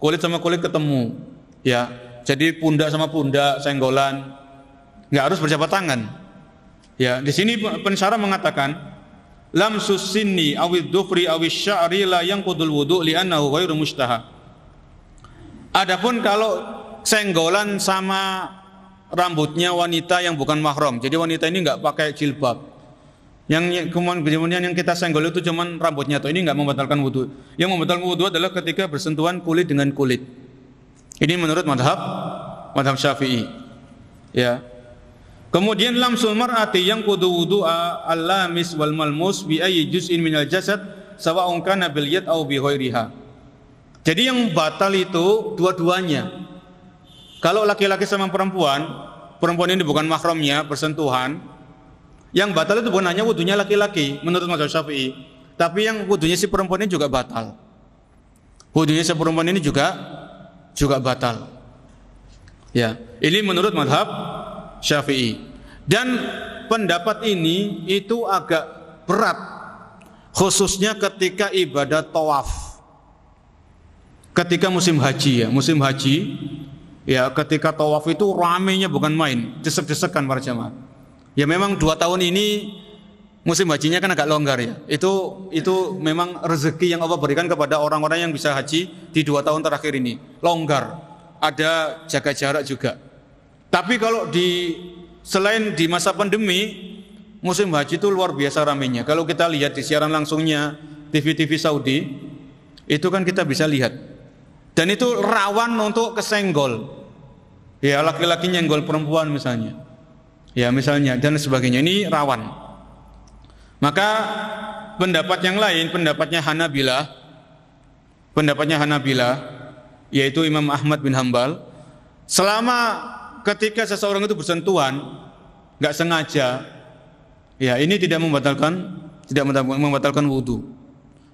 kulit sama kulit ketemu ya jadi pundak sama pundak senggolan nggak harus berjabat tangan. Ya, di sini pensyarah mengatakan lam susinni awid dufri awis sya'ri la yang kudul wudu li'annahu ghairu mustaha. Adapun kalau senggolan sama rambutnya wanita yang bukan mahram. Jadi wanita ini nggak pakai jilbab. Yang kemudian yang kita senggol itu cuman rambutnya atau ini nggak membatalkan wudhu. Yang membatalkan wudhu adalah ketika bersentuhan kulit dengan kulit. Ini menurut madhab madhab syafi'i. Ya, Kemudian lamsul mar'ati yang kudu wudu'a al-lamis wal malmus bi ayyi juz'in minal jasad sawa'un kana bil yad aw bi ghairiha. Jadi yang batal itu dua-duanya. Kalau laki-laki sama perempuan, perempuan ini bukan mahramnya, bersentuhan, yang batal itu bukan hanya wudunya laki-laki menurut mazhab Syafi'i, tapi yang wudunya si perempuan ini juga batal. Wudunya si perempuan ini juga juga batal. Ya, ini menurut mazhab Syafi'i. Dan pendapat ini itu agak berat khususnya ketika ibadah tawaf. Ketika musim haji ya, musim haji ya ketika tawaf itu ramenya bukan main, desek-desekan para jamaah. Ya memang dua tahun ini musim hajinya kan agak longgar ya. Itu itu memang rezeki yang Allah berikan kepada orang-orang yang bisa haji di dua tahun terakhir ini. Longgar, ada jaga jarak juga. Tapi kalau di selain di masa pandemi musim haji itu luar biasa ramenya. Kalau kita lihat di siaran langsungnya TV-TV Saudi, itu kan kita bisa lihat. Dan itu rawan untuk kesenggol. Ya laki-laki nyenggol perempuan misalnya. Ya misalnya dan sebagainya ini rawan. Maka pendapat yang lain, pendapatnya Hanabilah, pendapatnya Hanabilah yaitu Imam Ahmad bin Hambal, selama ketika seseorang itu bersentuhan nggak sengaja ya ini tidak membatalkan tidak membatalkan wudhu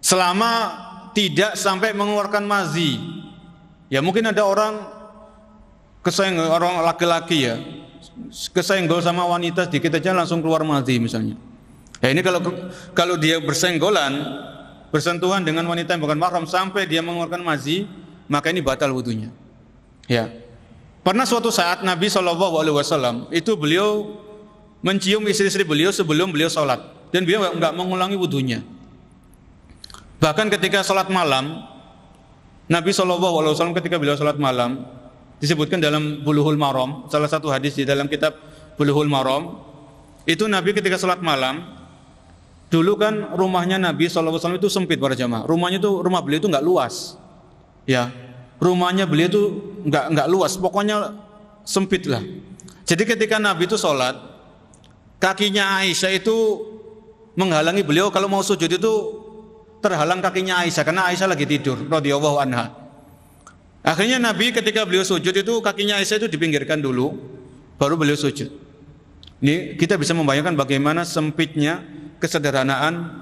selama tidak sampai mengeluarkan mazi ya mungkin ada orang kesayang orang laki-laki ya kesenggol sama wanita sedikit aja langsung keluar mazi misalnya ya ini kalau kalau dia bersenggolan bersentuhan dengan wanita yang bukan mahram sampai dia mengeluarkan mazi maka ini batal wudhunya ya Pernah suatu saat Nabi Shallallahu Alaihi Wasallam itu beliau mencium istri-istri beliau sebelum beliau sholat dan beliau nggak mengulangi wudhunya. Bahkan ketika sholat malam, Nabi Shallallahu Alaihi Wasallam ketika beliau sholat malam disebutkan dalam Buluhul Marom, salah satu hadis di dalam kitab Buluhul Marom, itu Nabi ketika sholat malam dulu kan rumahnya Nabi Shallallahu Alaihi Wasallam itu sempit para jamaah, rumahnya itu rumah beliau itu nggak luas, ya rumahnya beliau itu nggak nggak luas, pokoknya sempit lah. Jadi ketika Nabi itu sholat, kakinya Aisyah itu menghalangi beliau kalau mau sujud itu terhalang kakinya Aisyah karena Aisyah lagi tidur. Radhiyallahu anha. Akhirnya Nabi ketika beliau sujud itu kakinya Aisyah itu dipinggirkan dulu, baru beliau sujud. Ini kita bisa membayangkan bagaimana sempitnya kesederhanaan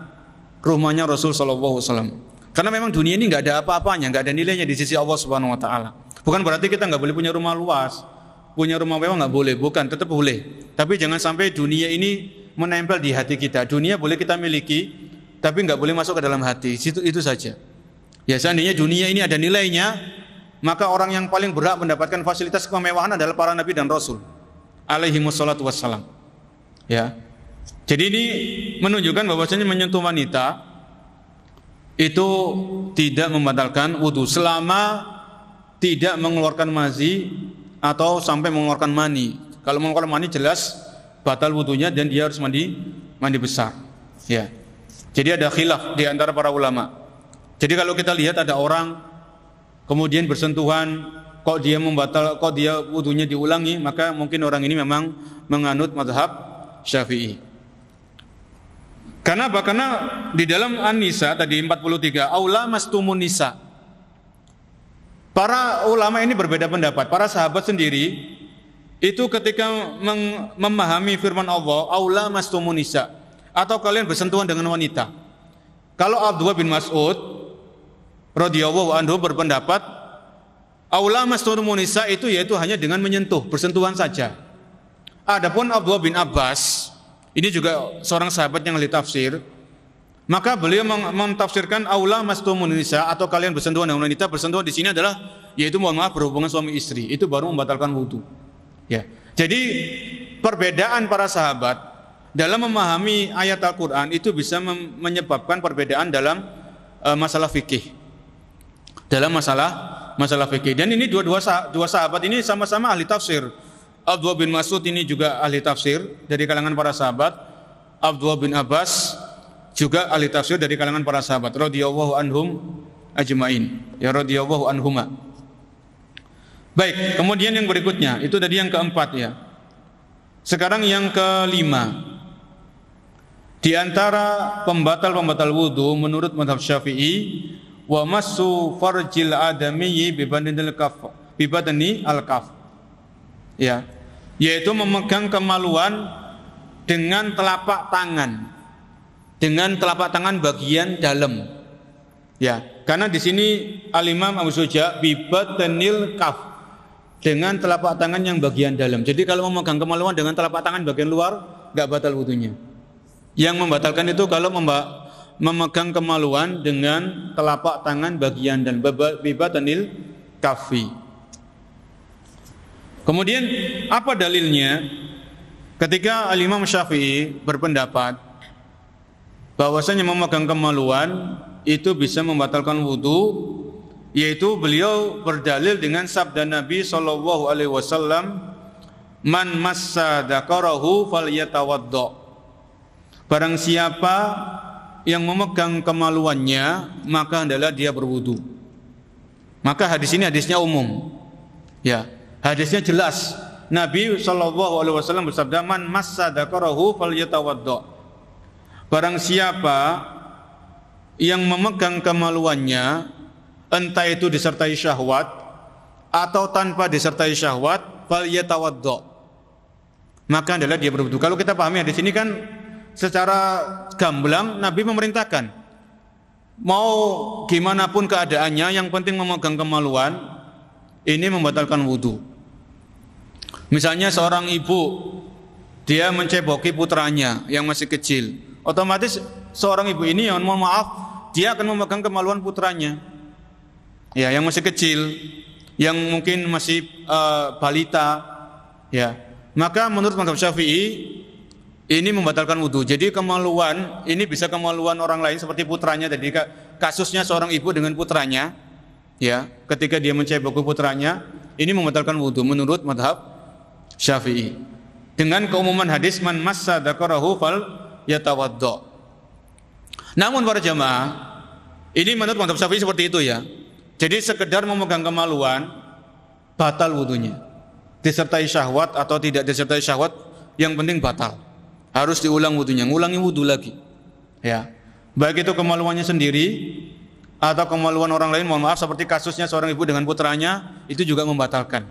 rumahnya Rasul Shallallahu Alaihi Wasallam. Karena memang dunia ini nggak ada apa-apanya, nggak ada nilainya di sisi Allah Subhanahu Wa Taala. Bukan berarti kita nggak boleh punya rumah luas, punya rumah mewah nggak boleh, bukan, tetap boleh. Tapi jangan sampai dunia ini menempel di hati kita. Dunia boleh kita miliki, tapi nggak boleh masuk ke dalam hati. Situ itu saja. Ya seandainya dunia ini ada nilainya, maka orang yang paling berhak mendapatkan fasilitas kemewahan adalah para nabi dan rasul. Alaihi wassalatu wassalam. Ya. Jadi ini menunjukkan bahwasanya menyentuh wanita itu tidak membatalkan wudhu selama tidak mengeluarkan mazi atau sampai mengeluarkan mani. Kalau mengeluarkan mani jelas batal wudhunya dan dia harus mandi mandi besar. Ya. Jadi ada khilaf di antara para ulama. Jadi kalau kita lihat ada orang kemudian bersentuhan kok dia membatal kok dia wudhunya diulangi maka mungkin orang ini memang menganut mazhab Syafi'i. Karena apa? Karena di dalam An-Nisa tadi 43, aula mastumun nisa. Para ulama ini berbeda pendapat. Para sahabat sendiri itu ketika memahami firman Allah, aula mastumun nisa atau kalian bersentuhan dengan wanita. Kalau Abdullah bin Mas'ud radhiyallahu anhu berpendapat aula mastumun nisa itu yaitu hanya dengan menyentuh, bersentuhan saja. Adapun Abdullah bin Abbas ini juga seorang sahabat yang ahli tafsir. Maka beliau mentafsirkan aula mastumun nisa atau kalian bersentuhan dengan wanita, bersentuhan di sini adalah yaitu mohon maaf berhubungan suami istri. Itu baru membatalkan wudhu. Ya. Jadi perbedaan para sahabat dalam memahami ayat Al-Qur'an itu bisa menyebabkan perbedaan dalam uh, masalah fikih. Dalam masalah masalah fikih. Dan ini dua dua sahabat ini sama-sama ahli tafsir. Abdullah bin Mas'ud ini juga ahli tafsir dari kalangan para sahabat. Abdullah bin Abbas juga ahli tafsir dari kalangan para sahabat radhiyallahu anhum ajmain. Ya radhiyallahu anhuma. Baik, kemudian yang berikutnya itu tadi yang keempat ya. Sekarang yang kelima. Di antara pembatal-pembatal wudu menurut madhab Syafi'i wa masu farjil adamiyyi bibadani al-kaf al-kaf ya yaitu memegang kemaluan dengan telapak tangan dengan telapak tangan bagian dalam ya karena di sini alimam Abu Suja bibat tenil kaf dengan telapak tangan yang bagian dalam. Jadi kalau memegang kemaluan dengan telapak tangan bagian luar nggak batal wudhunya. Yang membatalkan itu kalau memba memegang kemaluan dengan telapak tangan bagian dan tenil kafi. Kemudian apa dalilnya ketika Al-Imam Syafi'i berpendapat bahwasanya memegang kemaluan itu bisa membatalkan wudhu yaitu beliau berdalil dengan sabda Nabi sallallahu Alaihi Wasallam man massa dakarahu falyatawaddo barang siapa yang memegang kemaluannya maka adalah dia berwudu maka hadis ini hadisnya umum ya Hadisnya jelas. Nabi Shallallahu Alaihi Wasallam bersabda, "Man massa dzakarahu falyatawaddo." Barang siapa yang memegang kemaluannya, entah itu disertai syahwat atau tanpa disertai syahwat, falyatawaddo. Maka adalah dia berwudu. Kalau kita pahami di sini kan secara gamblang Nabi memerintahkan mau gimana pun keadaannya yang penting memegang kemaluan ini membatalkan wudhu Misalnya seorang ibu dia menceboki putranya yang masih kecil, otomatis seorang ibu ini yang mohon maaf dia akan memegang kemaluan putranya. Ya, yang masih kecil, yang mungkin masih uh, balita, ya. Maka menurut mazhab Syafi'i ini membatalkan wudhu. Jadi kemaluan ini bisa kemaluan orang lain seperti putranya Jadi kasusnya seorang ibu dengan putranya ya ketika dia menceboki putranya ini membatalkan wudhu menurut madhab Syafi'i. Dengan keumuman hadis man massa dzakarahu fal yatawaddo. Namun para jemaah, ini menurut mazhab Syafi'i seperti itu ya. Jadi sekedar memegang kemaluan batal wudunya. Disertai syahwat atau tidak disertai syahwat yang penting batal. Harus diulang wudunya, ngulangi wudu lagi. Ya. Baik itu kemaluannya sendiri atau kemaluan orang lain, mohon maaf seperti kasusnya seorang ibu dengan putranya itu juga membatalkan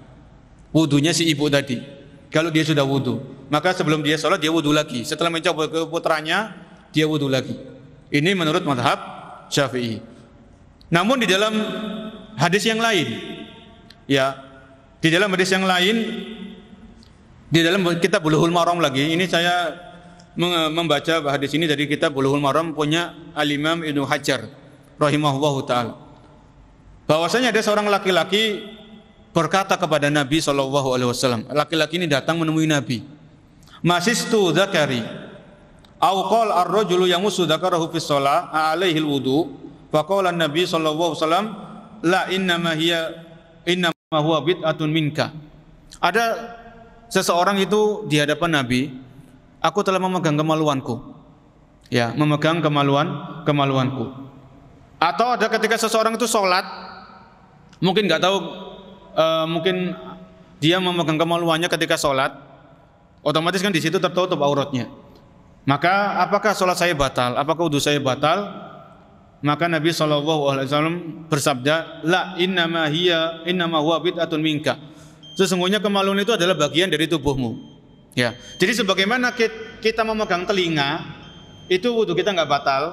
wudunya si ibu tadi. Kalau dia sudah wudhu, maka sebelum dia sholat dia wudhu lagi. Setelah mencoba ke putranya, dia wudhu lagi. Ini menurut madhab syafi'i. Namun di dalam hadis yang lain, ya di dalam hadis yang lain, di dalam kitab buluhul maram lagi. Ini saya membaca hadis ini dari kitab buluhul maram punya alimam imam Ibnu Hajar rahimahullahu taala. Bahwasanya ada seorang laki-laki berkata kepada Nabi Shallallahu Alaihi Wasallam. Laki-laki ini datang menemui Nabi. Masistu zakari. Awqal ar-rajulu yamusu dzakarahu fis shalah alaihi wudu faqala nabi Shallallahu alaihi wasallam la inna ma hiya inna ma huwa bid'atun minka ada seseorang itu di hadapan nabi aku telah memegang kemaluanku ya memegang kemaluan kemaluanku atau ada ketika seseorang itu sholat mungkin nggak tahu Eh, mungkin dia memegang kemaluannya ketika sholat, otomatis kan di situ tertutup auratnya. Maka apakah sholat saya batal? Apakah wudhu saya batal? Maka Nabi Shallallahu Alaihi Wasallam bersabda, La innama hiya ma huwa bid'atun minka. Sesungguhnya kemaluan itu adalah bagian dari tubuhmu. Ya, jadi sebagaimana kita memegang telinga, itu wudhu kita nggak batal.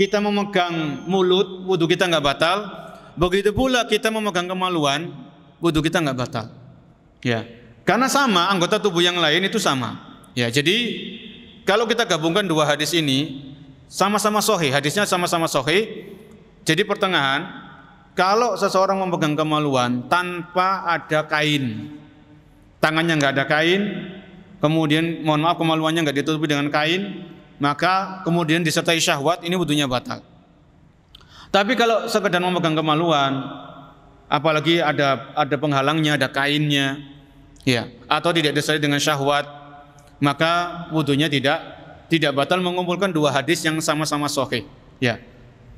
Kita memegang mulut, wudhu kita nggak batal. Begitu pula kita memegang kemaluan, wudhu kita nggak batal. Ya, karena sama anggota tubuh yang lain itu sama. Ya, jadi kalau kita gabungkan dua hadis ini sama-sama sohi, hadisnya sama-sama sohi. Jadi pertengahan, kalau seseorang memegang kemaluan tanpa ada kain, tangannya nggak ada kain, kemudian mohon maaf kemaluannya nggak ditutupi dengan kain, maka kemudian disertai syahwat ini butuhnya batal. Tapi kalau sekedar memegang kemaluan, apalagi ada ada penghalangnya, ada kainnya, ya, atau tidak disertai dengan syahwat, maka wudhunya tidak tidak batal mengumpulkan dua hadis yang sama-sama sahih. Ya.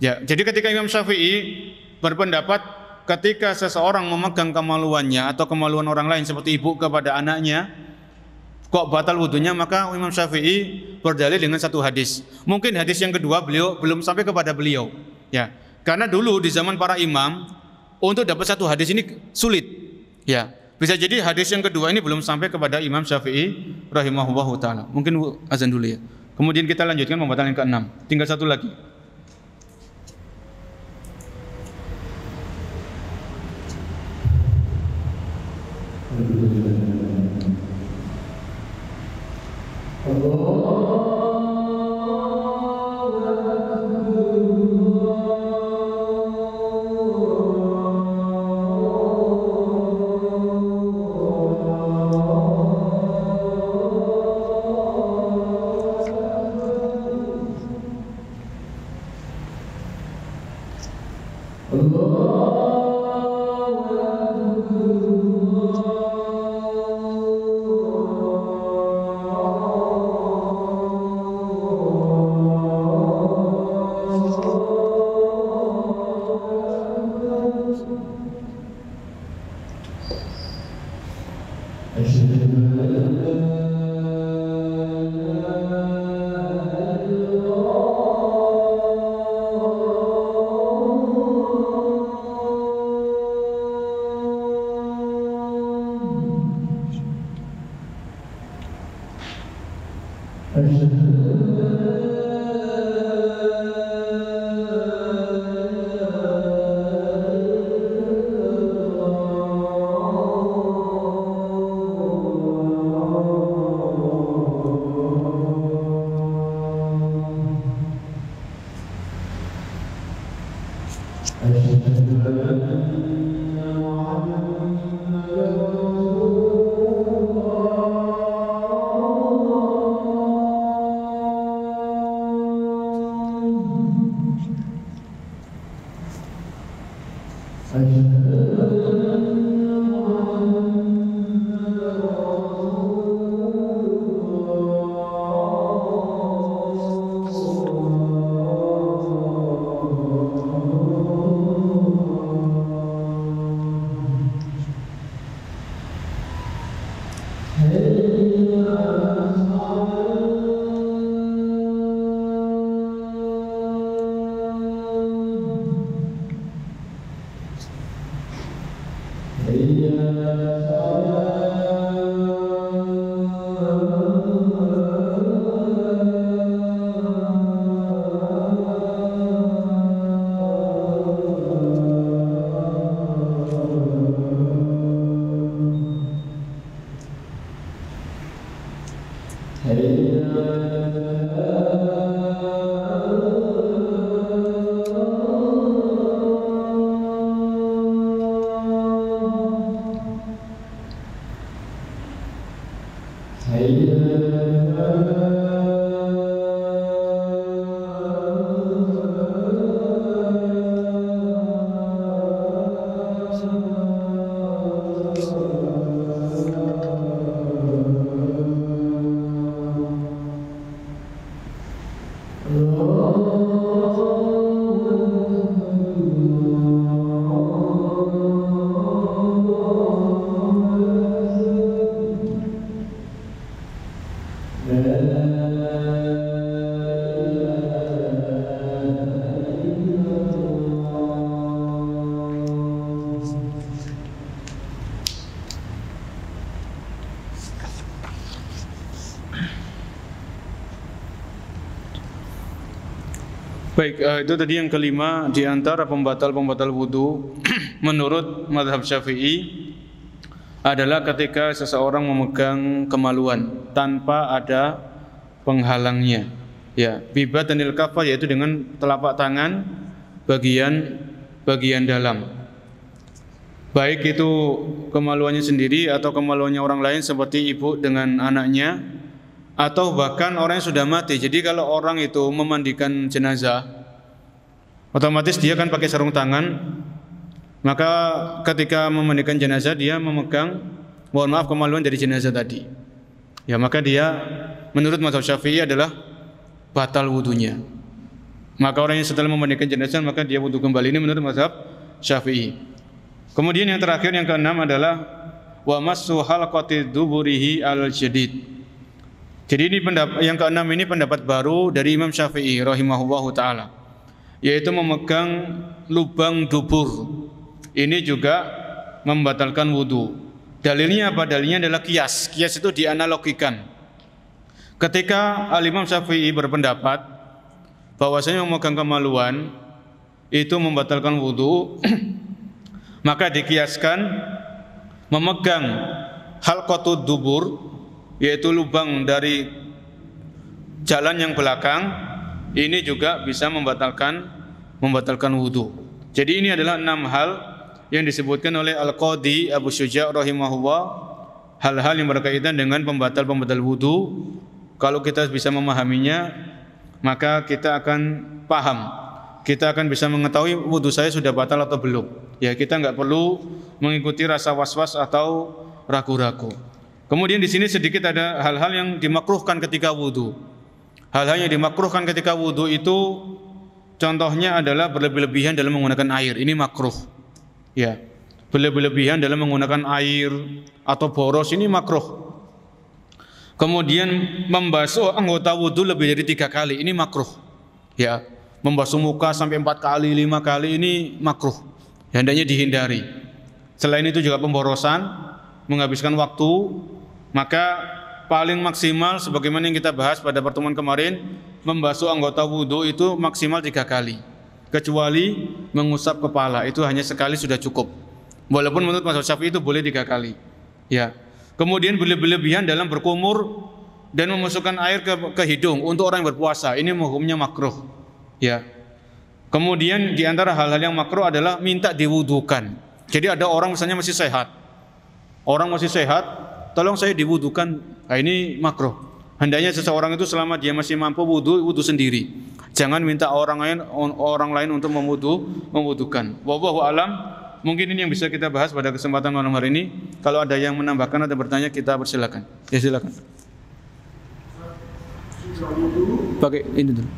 Ya, jadi ketika Imam Syafi'i berpendapat ketika seseorang memegang kemaluannya atau kemaluan orang lain seperti ibu kepada anaknya, kok batal wudhunya maka Imam Syafi'i berdalil dengan satu hadis. Mungkin hadis yang kedua beliau belum sampai kepada beliau. Ya, karena dulu di zaman para imam Oh, untuk dapat satu hadis ini sulit. Ya, bisa jadi hadis yang kedua ini belum sampai kepada Imam Syafi'i rahimahullah taala. Mungkin azan dulu ya. Kemudian kita lanjutkan pembatalan yang keenam. Tinggal satu lagi. Allah Allah Baik, eh, itu tadi yang kelima di antara pembatal-pembatal wudhu [CLEARS THROAT] menurut madhab Syafi'i adalah ketika seseorang memegang kemaluan tanpa ada penghalangnya. Ya, dan kafah yaitu dengan telapak tangan bagian bagian dalam. Baik itu kemaluannya sendiri atau kemaluannya orang lain seperti ibu dengan anaknya atau bahkan orang yang sudah mati. Jadi kalau orang itu memandikan jenazah, otomatis dia kan pakai sarung tangan. Maka ketika memandikan jenazah dia memegang mohon maaf kemaluan dari jenazah tadi. Ya maka dia menurut mazhab Syafi'i adalah batal wudhunya. Maka orang yang setelah memandikan jenazah maka dia wudhu kembali ini menurut mazhab Syafi'i. Kemudian yang terakhir yang keenam adalah wa masuhal halqati duburihi al jadid jadi ini pendapat, yang keenam ini pendapat baru dari Imam Syafi'i rahimahullahu taala yaitu memegang lubang dubur. Ini juga membatalkan wudhu. Dalilnya apa? Dalilnya adalah kias. Kias itu dianalogikan. Ketika Al-Imam Syafi'i berpendapat bahwasanya memegang kemaluan itu membatalkan wudhu, [CLEARS THROAT] maka dikiaskan memegang halqatud dubur yaitu lubang dari jalan yang belakang ini juga bisa membatalkan membatalkan wudhu. Jadi ini adalah enam hal yang disebutkan oleh Al-Qadi Abu Syuja rahimahullah hal-hal yang berkaitan dengan pembatal-pembatal wudhu kalau kita bisa memahaminya maka kita akan paham kita akan bisa mengetahui wudhu saya sudah batal atau belum ya kita nggak perlu mengikuti rasa was-was atau ragu-ragu Kemudian di sini sedikit ada hal-hal yang dimakruhkan ketika wudhu. Hal-hal yang dimakruhkan ketika wudhu itu contohnya adalah berlebih-lebihan dalam menggunakan air. Ini makruh. Ya, berlebih-lebihan dalam menggunakan air atau boros ini makruh. Kemudian membasuh anggota wudhu lebih dari tiga kali ini makruh. Ya, membasuh muka sampai empat kali, lima kali ini makruh. hendaknya dihindari. Selain itu juga pemborosan, menghabiskan waktu maka paling maksimal sebagaimana yang kita bahas pada pertemuan kemarin, membasuh anggota wudhu itu maksimal tiga kali. Kecuali mengusap kepala, itu hanya sekali sudah cukup. Walaupun menurut Mas Syafi'i itu boleh tiga kali. Ya. Kemudian berlebihan dalam berkumur dan memasukkan air ke, ke hidung untuk orang yang berpuasa. Ini hukumnya makruh. Ya. Kemudian di antara hal-hal yang makruh adalah minta diwudukan. Jadi ada orang misalnya masih sehat. Orang masih sehat, tolong saya diwudukan. Nah, ini makro. Hendaknya seseorang itu selama dia masih mampu wudu, wudu sendiri. Jangan minta orang lain orang lain untuk memudu, memudukan. Wallahu alam. Mungkin ini yang bisa kita bahas pada kesempatan malam hari ini. Kalau ada yang menambahkan atau bertanya kita persilakan. Ya silakan. Pakai ini dulu.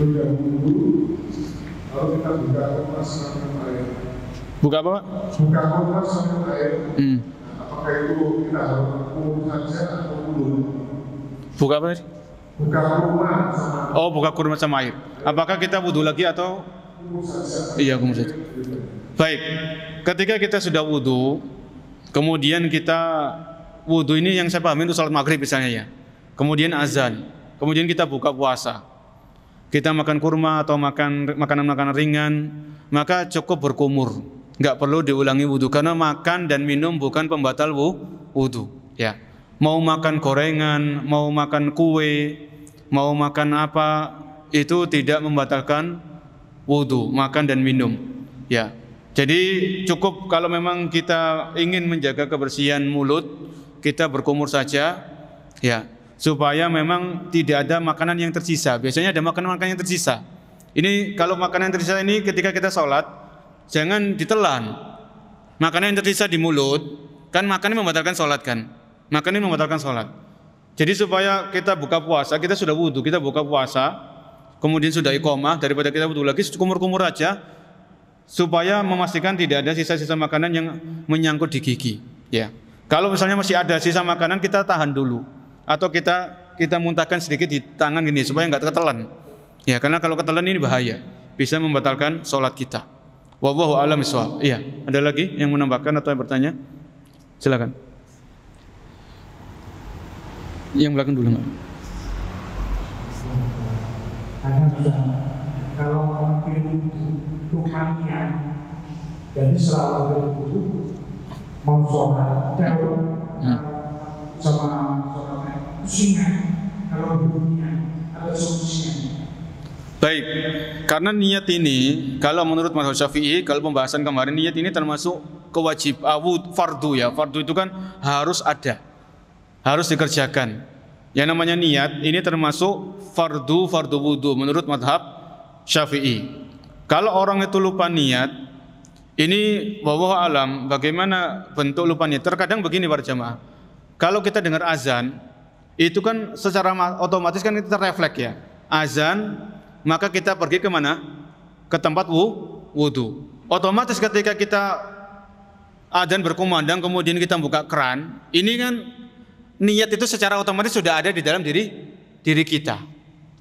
kita buka air. Buka apa Pak? Buka komnas sampai air. Hmm. Apakah nah, itu kita harus saja atau ulur? Buka apa tadi? Buka kurma Oh, buka kurma sama air. Apakah kita wudhu lagi atau? Iya, kumur saja. Baik, ketika kita sudah wudhu, kemudian kita wudhu ini yang saya pahami itu salat maghrib misalnya ya. Kemudian azan, kemudian kita buka puasa kita makan kurma atau makan makanan-makanan ringan, maka cukup berkumur. Enggak perlu diulangi wudhu karena makan dan minum bukan pembatal wudhu. Ya, mau makan gorengan, mau makan kue, mau makan apa itu tidak membatalkan wudhu, makan dan minum. Ya, jadi cukup kalau memang kita ingin menjaga kebersihan mulut, kita berkumur saja. Ya, supaya memang tidak ada makanan yang tersisa. Biasanya ada makanan-makanan yang tersisa. Ini kalau makanan yang tersisa ini ketika kita sholat jangan ditelan. Makanan yang tersisa di mulut kan makanan membatalkan sholat kan. Makanan membatalkan sholat. Jadi supaya kita buka puasa, kita sudah wudhu, kita buka puasa, kemudian sudah ikomah daripada kita wudhu lagi, kumur-kumur aja, supaya memastikan tidak ada sisa-sisa makanan yang menyangkut di gigi. Ya. Kalau misalnya masih ada sisa makanan, kita tahan dulu atau kita kita muntahkan sedikit di tangan gini supaya nggak ketelan. Ya, karena kalau ketelan ini bahaya, bisa membatalkan sholat kita. Wallahu alam iswah Iya, ada lagi yang menambahkan atau yang bertanya? Silakan. Yang belakang dulu, Mbak. Kalau jadi selama mau sholat, hmm. sama sungai kalau belumnya ada solusinya. Baik, karena niat ini kalau menurut Mas Syafi'i kalau pembahasan kemarin niat ini termasuk kewajib awud ah, fardu ya. Fardu itu kan harus ada. Harus dikerjakan. Yang namanya niat ini termasuk fardu fardu wudhu menurut madhab Syafi'i. Kalau orang itu lupa niat, ini bahwa alam bagaimana bentuk lupa niat. Terkadang begini para jamaah. Kalau kita dengar azan, itu kan secara otomatis kan kita refleks ya. Azan, maka kita pergi ke mana? Ke tempat wudhu. Otomatis ketika kita azan berkumandang, kemudian kita buka keran, ini kan niat itu secara otomatis sudah ada di dalam diri diri kita.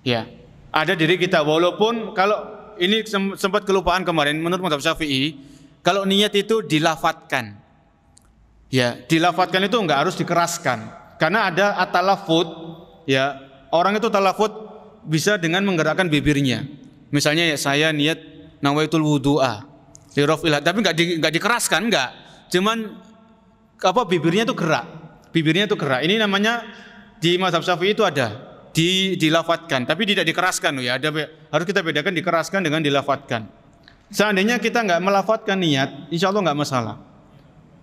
Ya, ada diri kita. Walaupun kalau ini sempat kelupaan kemarin menurut Mazhab Syafi'i, kalau niat itu dilafatkan, ya dilafatkan itu nggak harus dikeraskan karena ada atalafut, ya orang itu talafut bisa dengan menggerakkan bibirnya. Misalnya ya saya niat nawaitul wudhu'a di rof'ilah, tapi nggak di, gak dikeraskan nggak. Cuman apa bibirnya itu gerak. Bibirnya itu gerak. Ini namanya di mazhab Syafi'i itu ada di dilafatkan, tapi tidak dikeraskan ya. Ada harus kita bedakan dikeraskan dengan dilafatkan. Seandainya kita nggak melafatkan niat, insya Allah nggak masalah.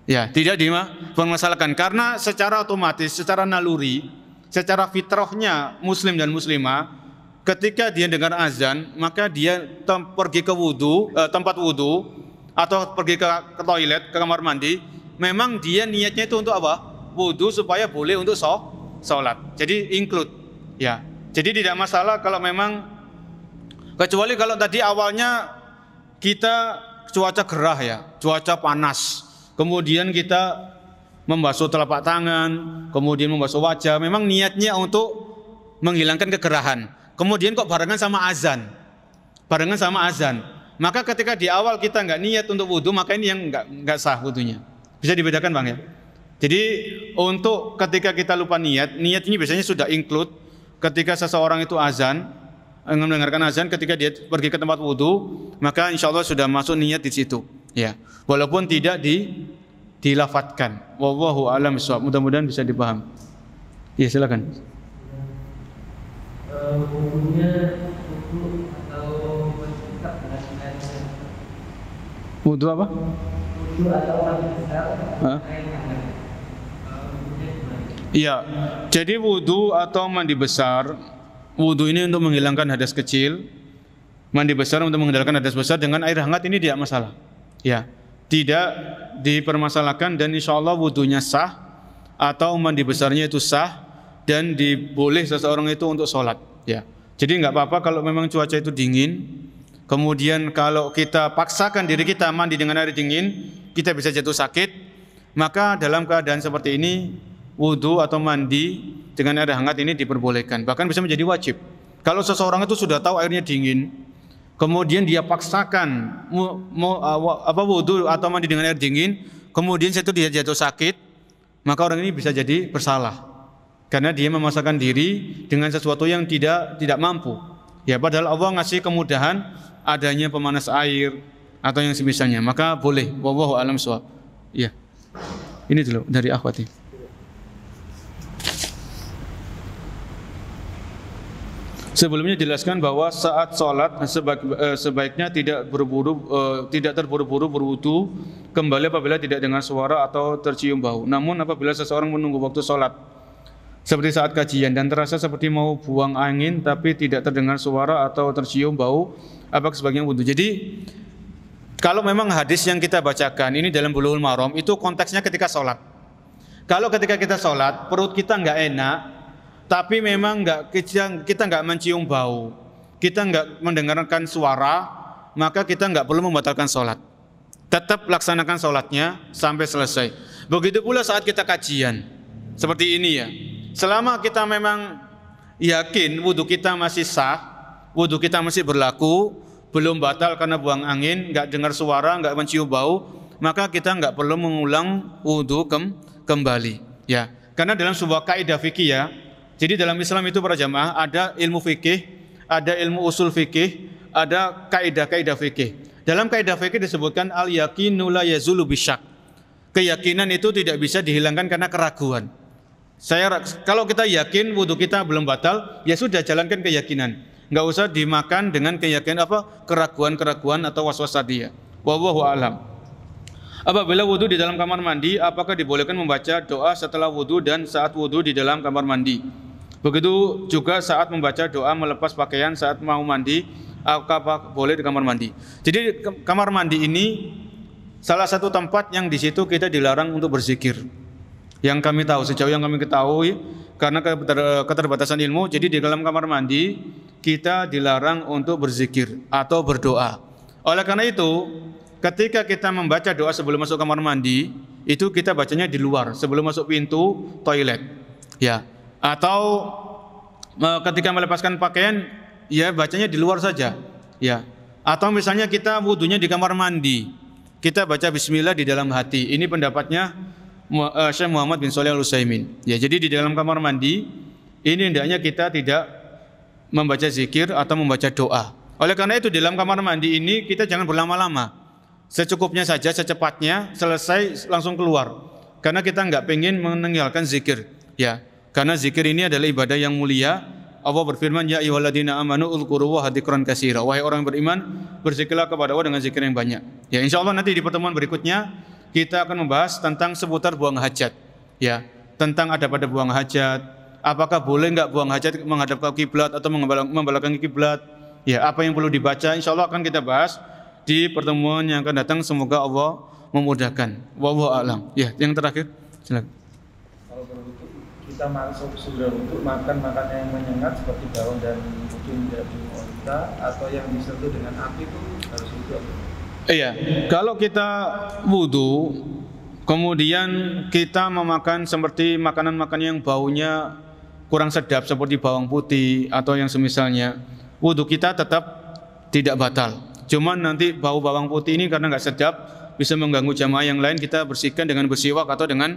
Ya, tidak dipermasalahkan karena secara otomatis, secara naluri, secara fitrahnya muslim dan muslimah ketika dia dengar azan, maka dia pergi ke wudu, eh, tempat wudu atau pergi ke, ke toilet, ke kamar mandi, memang dia niatnya itu untuk apa? Wudu supaya boleh untuk so, sholat. Jadi include. Ya. Jadi tidak masalah kalau memang kecuali kalau tadi awalnya kita cuaca gerah ya, cuaca panas kemudian kita membasuh telapak tangan, kemudian membasuh wajah, memang niatnya untuk menghilangkan kegerahan. Kemudian kok barengan sama azan, barengan sama azan. Maka ketika di awal kita nggak niat untuk wudhu, maka ini yang nggak nggak sah wudhunya. Bisa dibedakan bang ya. Jadi untuk ketika kita lupa niat, niat ini biasanya sudah include ketika seseorang itu azan, eh, mendengarkan azan ketika dia pergi ke tempat wudhu, maka insya Allah sudah masuk niat di situ. Ya, walaupun tidak di dilafatkan. Wallahu alam bisawab. Mudah-mudahan bisa dipaham. Ya, silakan. Uh, atau Wudu apa? Wudu atau Iya, jadi wudu atau mandi besar, wudu ini untuk menghilangkan hadas kecil, mandi besar untuk menghilangkan hadas besar dengan air hangat ini tidak masalah ya tidak dipermasalahkan dan insya Allah wudhunya sah atau mandi besarnya itu sah dan diboleh seseorang itu untuk sholat ya jadi nggak apa-apa kalau memang cuaca itu dingin kemudian kalau kita paksakan diri kita mandi dengan air dingin kita bisa jatuh sakit maka dalam keadaan seperti ini wudhu atau mandi dengan air hangat ini diperbolehkan bahkan bisa menjadi wajib kalau seseorang itu sudah tahu airnya dingin kemudian dia paksakan mu, mu, uh, apa wudhu atau mandi dengan air dingin, kemudian setelah itu dia jatuh sakit, maka orang ini bisa jadi bersalah karena dia memaksakan diri dengan sesuatu yang tidak tidak mampu. Ya padahal Allah ngasih kemudahan adanya pemanas air atau yang semisalnya, maka boleh. Wallahu alam suwab. Ya. Ini dulu dari akhwati. Sebelumnya jelaskan bahwa saat sholat sebaik, eh, sebaiknya tidak berburu, eh, tidak terburu-buru berwudu kembali apabila tidak dengan suara atau tercium bau. Namun apabila seseorang menunggu waktu sholat seperti saat kajian dan terasa seperti mau buang angin tapi tidak terdengar suara atau tercium bau, apa sebagian wudu. Jadi kalau memang hadis yang kita bacakan ini dalam bulughul maram itu konteksnya ketika sholat. Kalau ketika kita sholat perut kita nggak enak, tapi memang nggak kita nggak mencium bau, kita nggak mendengarkan suara, maka kita nggak perlu membatalkan sholat. Tetap laksanakan sholatnya sampai selesai. Begitu pula saat kita kajian, seperti ini ya. Selama kita memang yakin wudhu kita masih sah, wudhu kita masih berlaku, belum batal karena buang angin, nggak dengar suara, nggak mencium bau, maka kita nggak perlu mengulang wudhu kem kembali. Ya, karena dalam sebuah kaidah fikih ya, jadi dalam Islam itu para jamaah ada ilmu fikih, ada ilmu usul fikih, ada kaidah-kaidah fikih. Dalam kaidah fikih disebutkan al yakinu la yazulu bisyak. Keyakinan itu tidak bisa dihilangkan karena keraguan. Saya kalau kita yakin wudhu kita belum batal, ya sudah jalankan keyakinan. Enggak usah dimakan dengan keyakinan apa keraguan-keraguan atau was-was tadi ya. Wallahu alam. Apabila wudhu di dalam kamar mandi, apakah dibolehkan membaca doa setelah wudhu dan saat wudhu di dalam kamar mandi? Begitu juga saat membaca doa melepas pakaian saat mau mandi, apakah boleh di kamar mandi. Jadi kamar mandi ini salah satu tempat yang di situ kita dilarang untuk berzikir. Yang kami tahu sejauh yang kami ketahui karena keterbatasan ilmu, jadi di dalam kamar mandi kita dilarang untuk berzikir atau berdoa. Oleh karena itu, ketika kita membaca doa sebelum masuk kamar mandi, itu kita bacanya di luar, sebelum masuk pintu toilet. Ya, atau e, ketika melepaskan pakaian ya bacanya di luar saja ya atau misalnya kita wudhunya di kamar mandi kita baca bismillah di dalam hati ini pendapatnya e, Syekh Muhammad bin Shalih Al Utsaimin ya jadi di dalam kamar mandi ini hendaknya kita tidak membaca zikir atau membaca doa oleh karena itu di dalam kamar mandi ini kita jangan berlama-lama secukupnya saja secepatnya selesai langsung keluar karena kita nggak pengen meninggalkan zikir ya karena zikir ini adalah ibadah yang mulia. Allah berfirman, Ya iwaladina amanu ulkuru wa hadikran kasira. Wahai orang beriman, berzikirlah kepada Allah dengan zikir yang banyak. Ya insya Allah nanti di pertemuan berikutnya, kita akan membahas tentang seputar buang hajat. Ya, tentang ada pada buang hajat, apakah boleh nggak buang hajat menghadap ke kiblat atau membelakangi kiblat? Ya, apa yang perlu dibaca? Insya Allah akan kita bahas di pertemuan yang akan datang. Semoga Allah memudahkan. Wallahu a'lam. Ya, yang terakhir, silakan bisa masuk sudah untuk makan makanan yang menyengat seperti daun dan ujung dari olita atau yang disentuh dengan api itu harus itu Iya, kalau kita wudhu kemudian kita memakan seperti makanan-makanan yang baunya kurang sedap seperti bawang putih atau yang semisalnya, wudhu kita tetap tidak batal. Cuman nanti bau bawang putih ini karena nggak sedap bisa mengganggu jamaah yang lain kita bersihkan dengan bersiwak atau dengan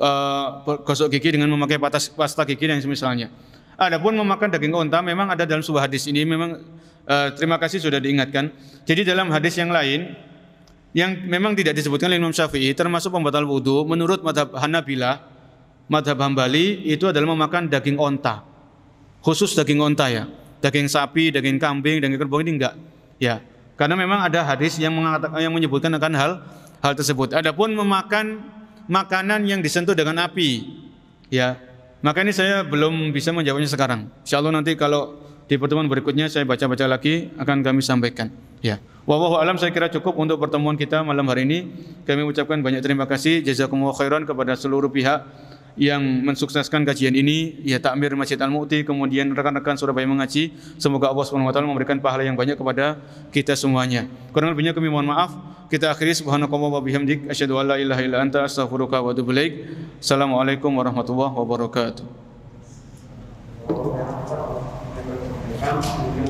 uh, gosok gigi dengan memakai patas, pasta gigi dan semisalnya. Adapun memakan daging unta memang ada dalam sebuah hadis ini memang uh, terima kasih sudah diingatkan. Jadi dalam hadis yang lain yang memang tidak disebutkan oleh Imam Syafi'i termasuk pembatal wudhu menurut madhab Hanabila, madhab Hambali itu adalah memakan daging onta khusus daging onta ya daging sapi daging kambing daging kerbau ini enggak ya karena memang ada hadis yang mengatakan yang menyebutkan akan hal hal tersebut adapun memakan makanan yang disentuh dengan api. Ya. Maka ini saya belum bisa menjawabnya sekarang. Insya Allah nanti kalau di pertemuan berikutnya saya baca-baca lagi akan kami sampaikan. Ya. Wallahu alam saya kira cukup untuk pertemuan kita malam hari ini. Kami ucapkan banyak terima kasih jazakumullah khairan kepada seluruh pihak yang mensukseskan kajian ini ya takmir Masjid Al-Mu'ti kemudian rekan-rekan Surabaya mengaji semoga Allah Subhanahu wa taala memberikan pahala yang banyak kepada kita semuanya kurang lebihnya kami mohon maaf kita akhiri subhanakallah wa bihamdik asyhadu an la ilaha illa anta astaghfiruka wa atubu ilaik assalamualaikum warahmatullahi wabarakatuh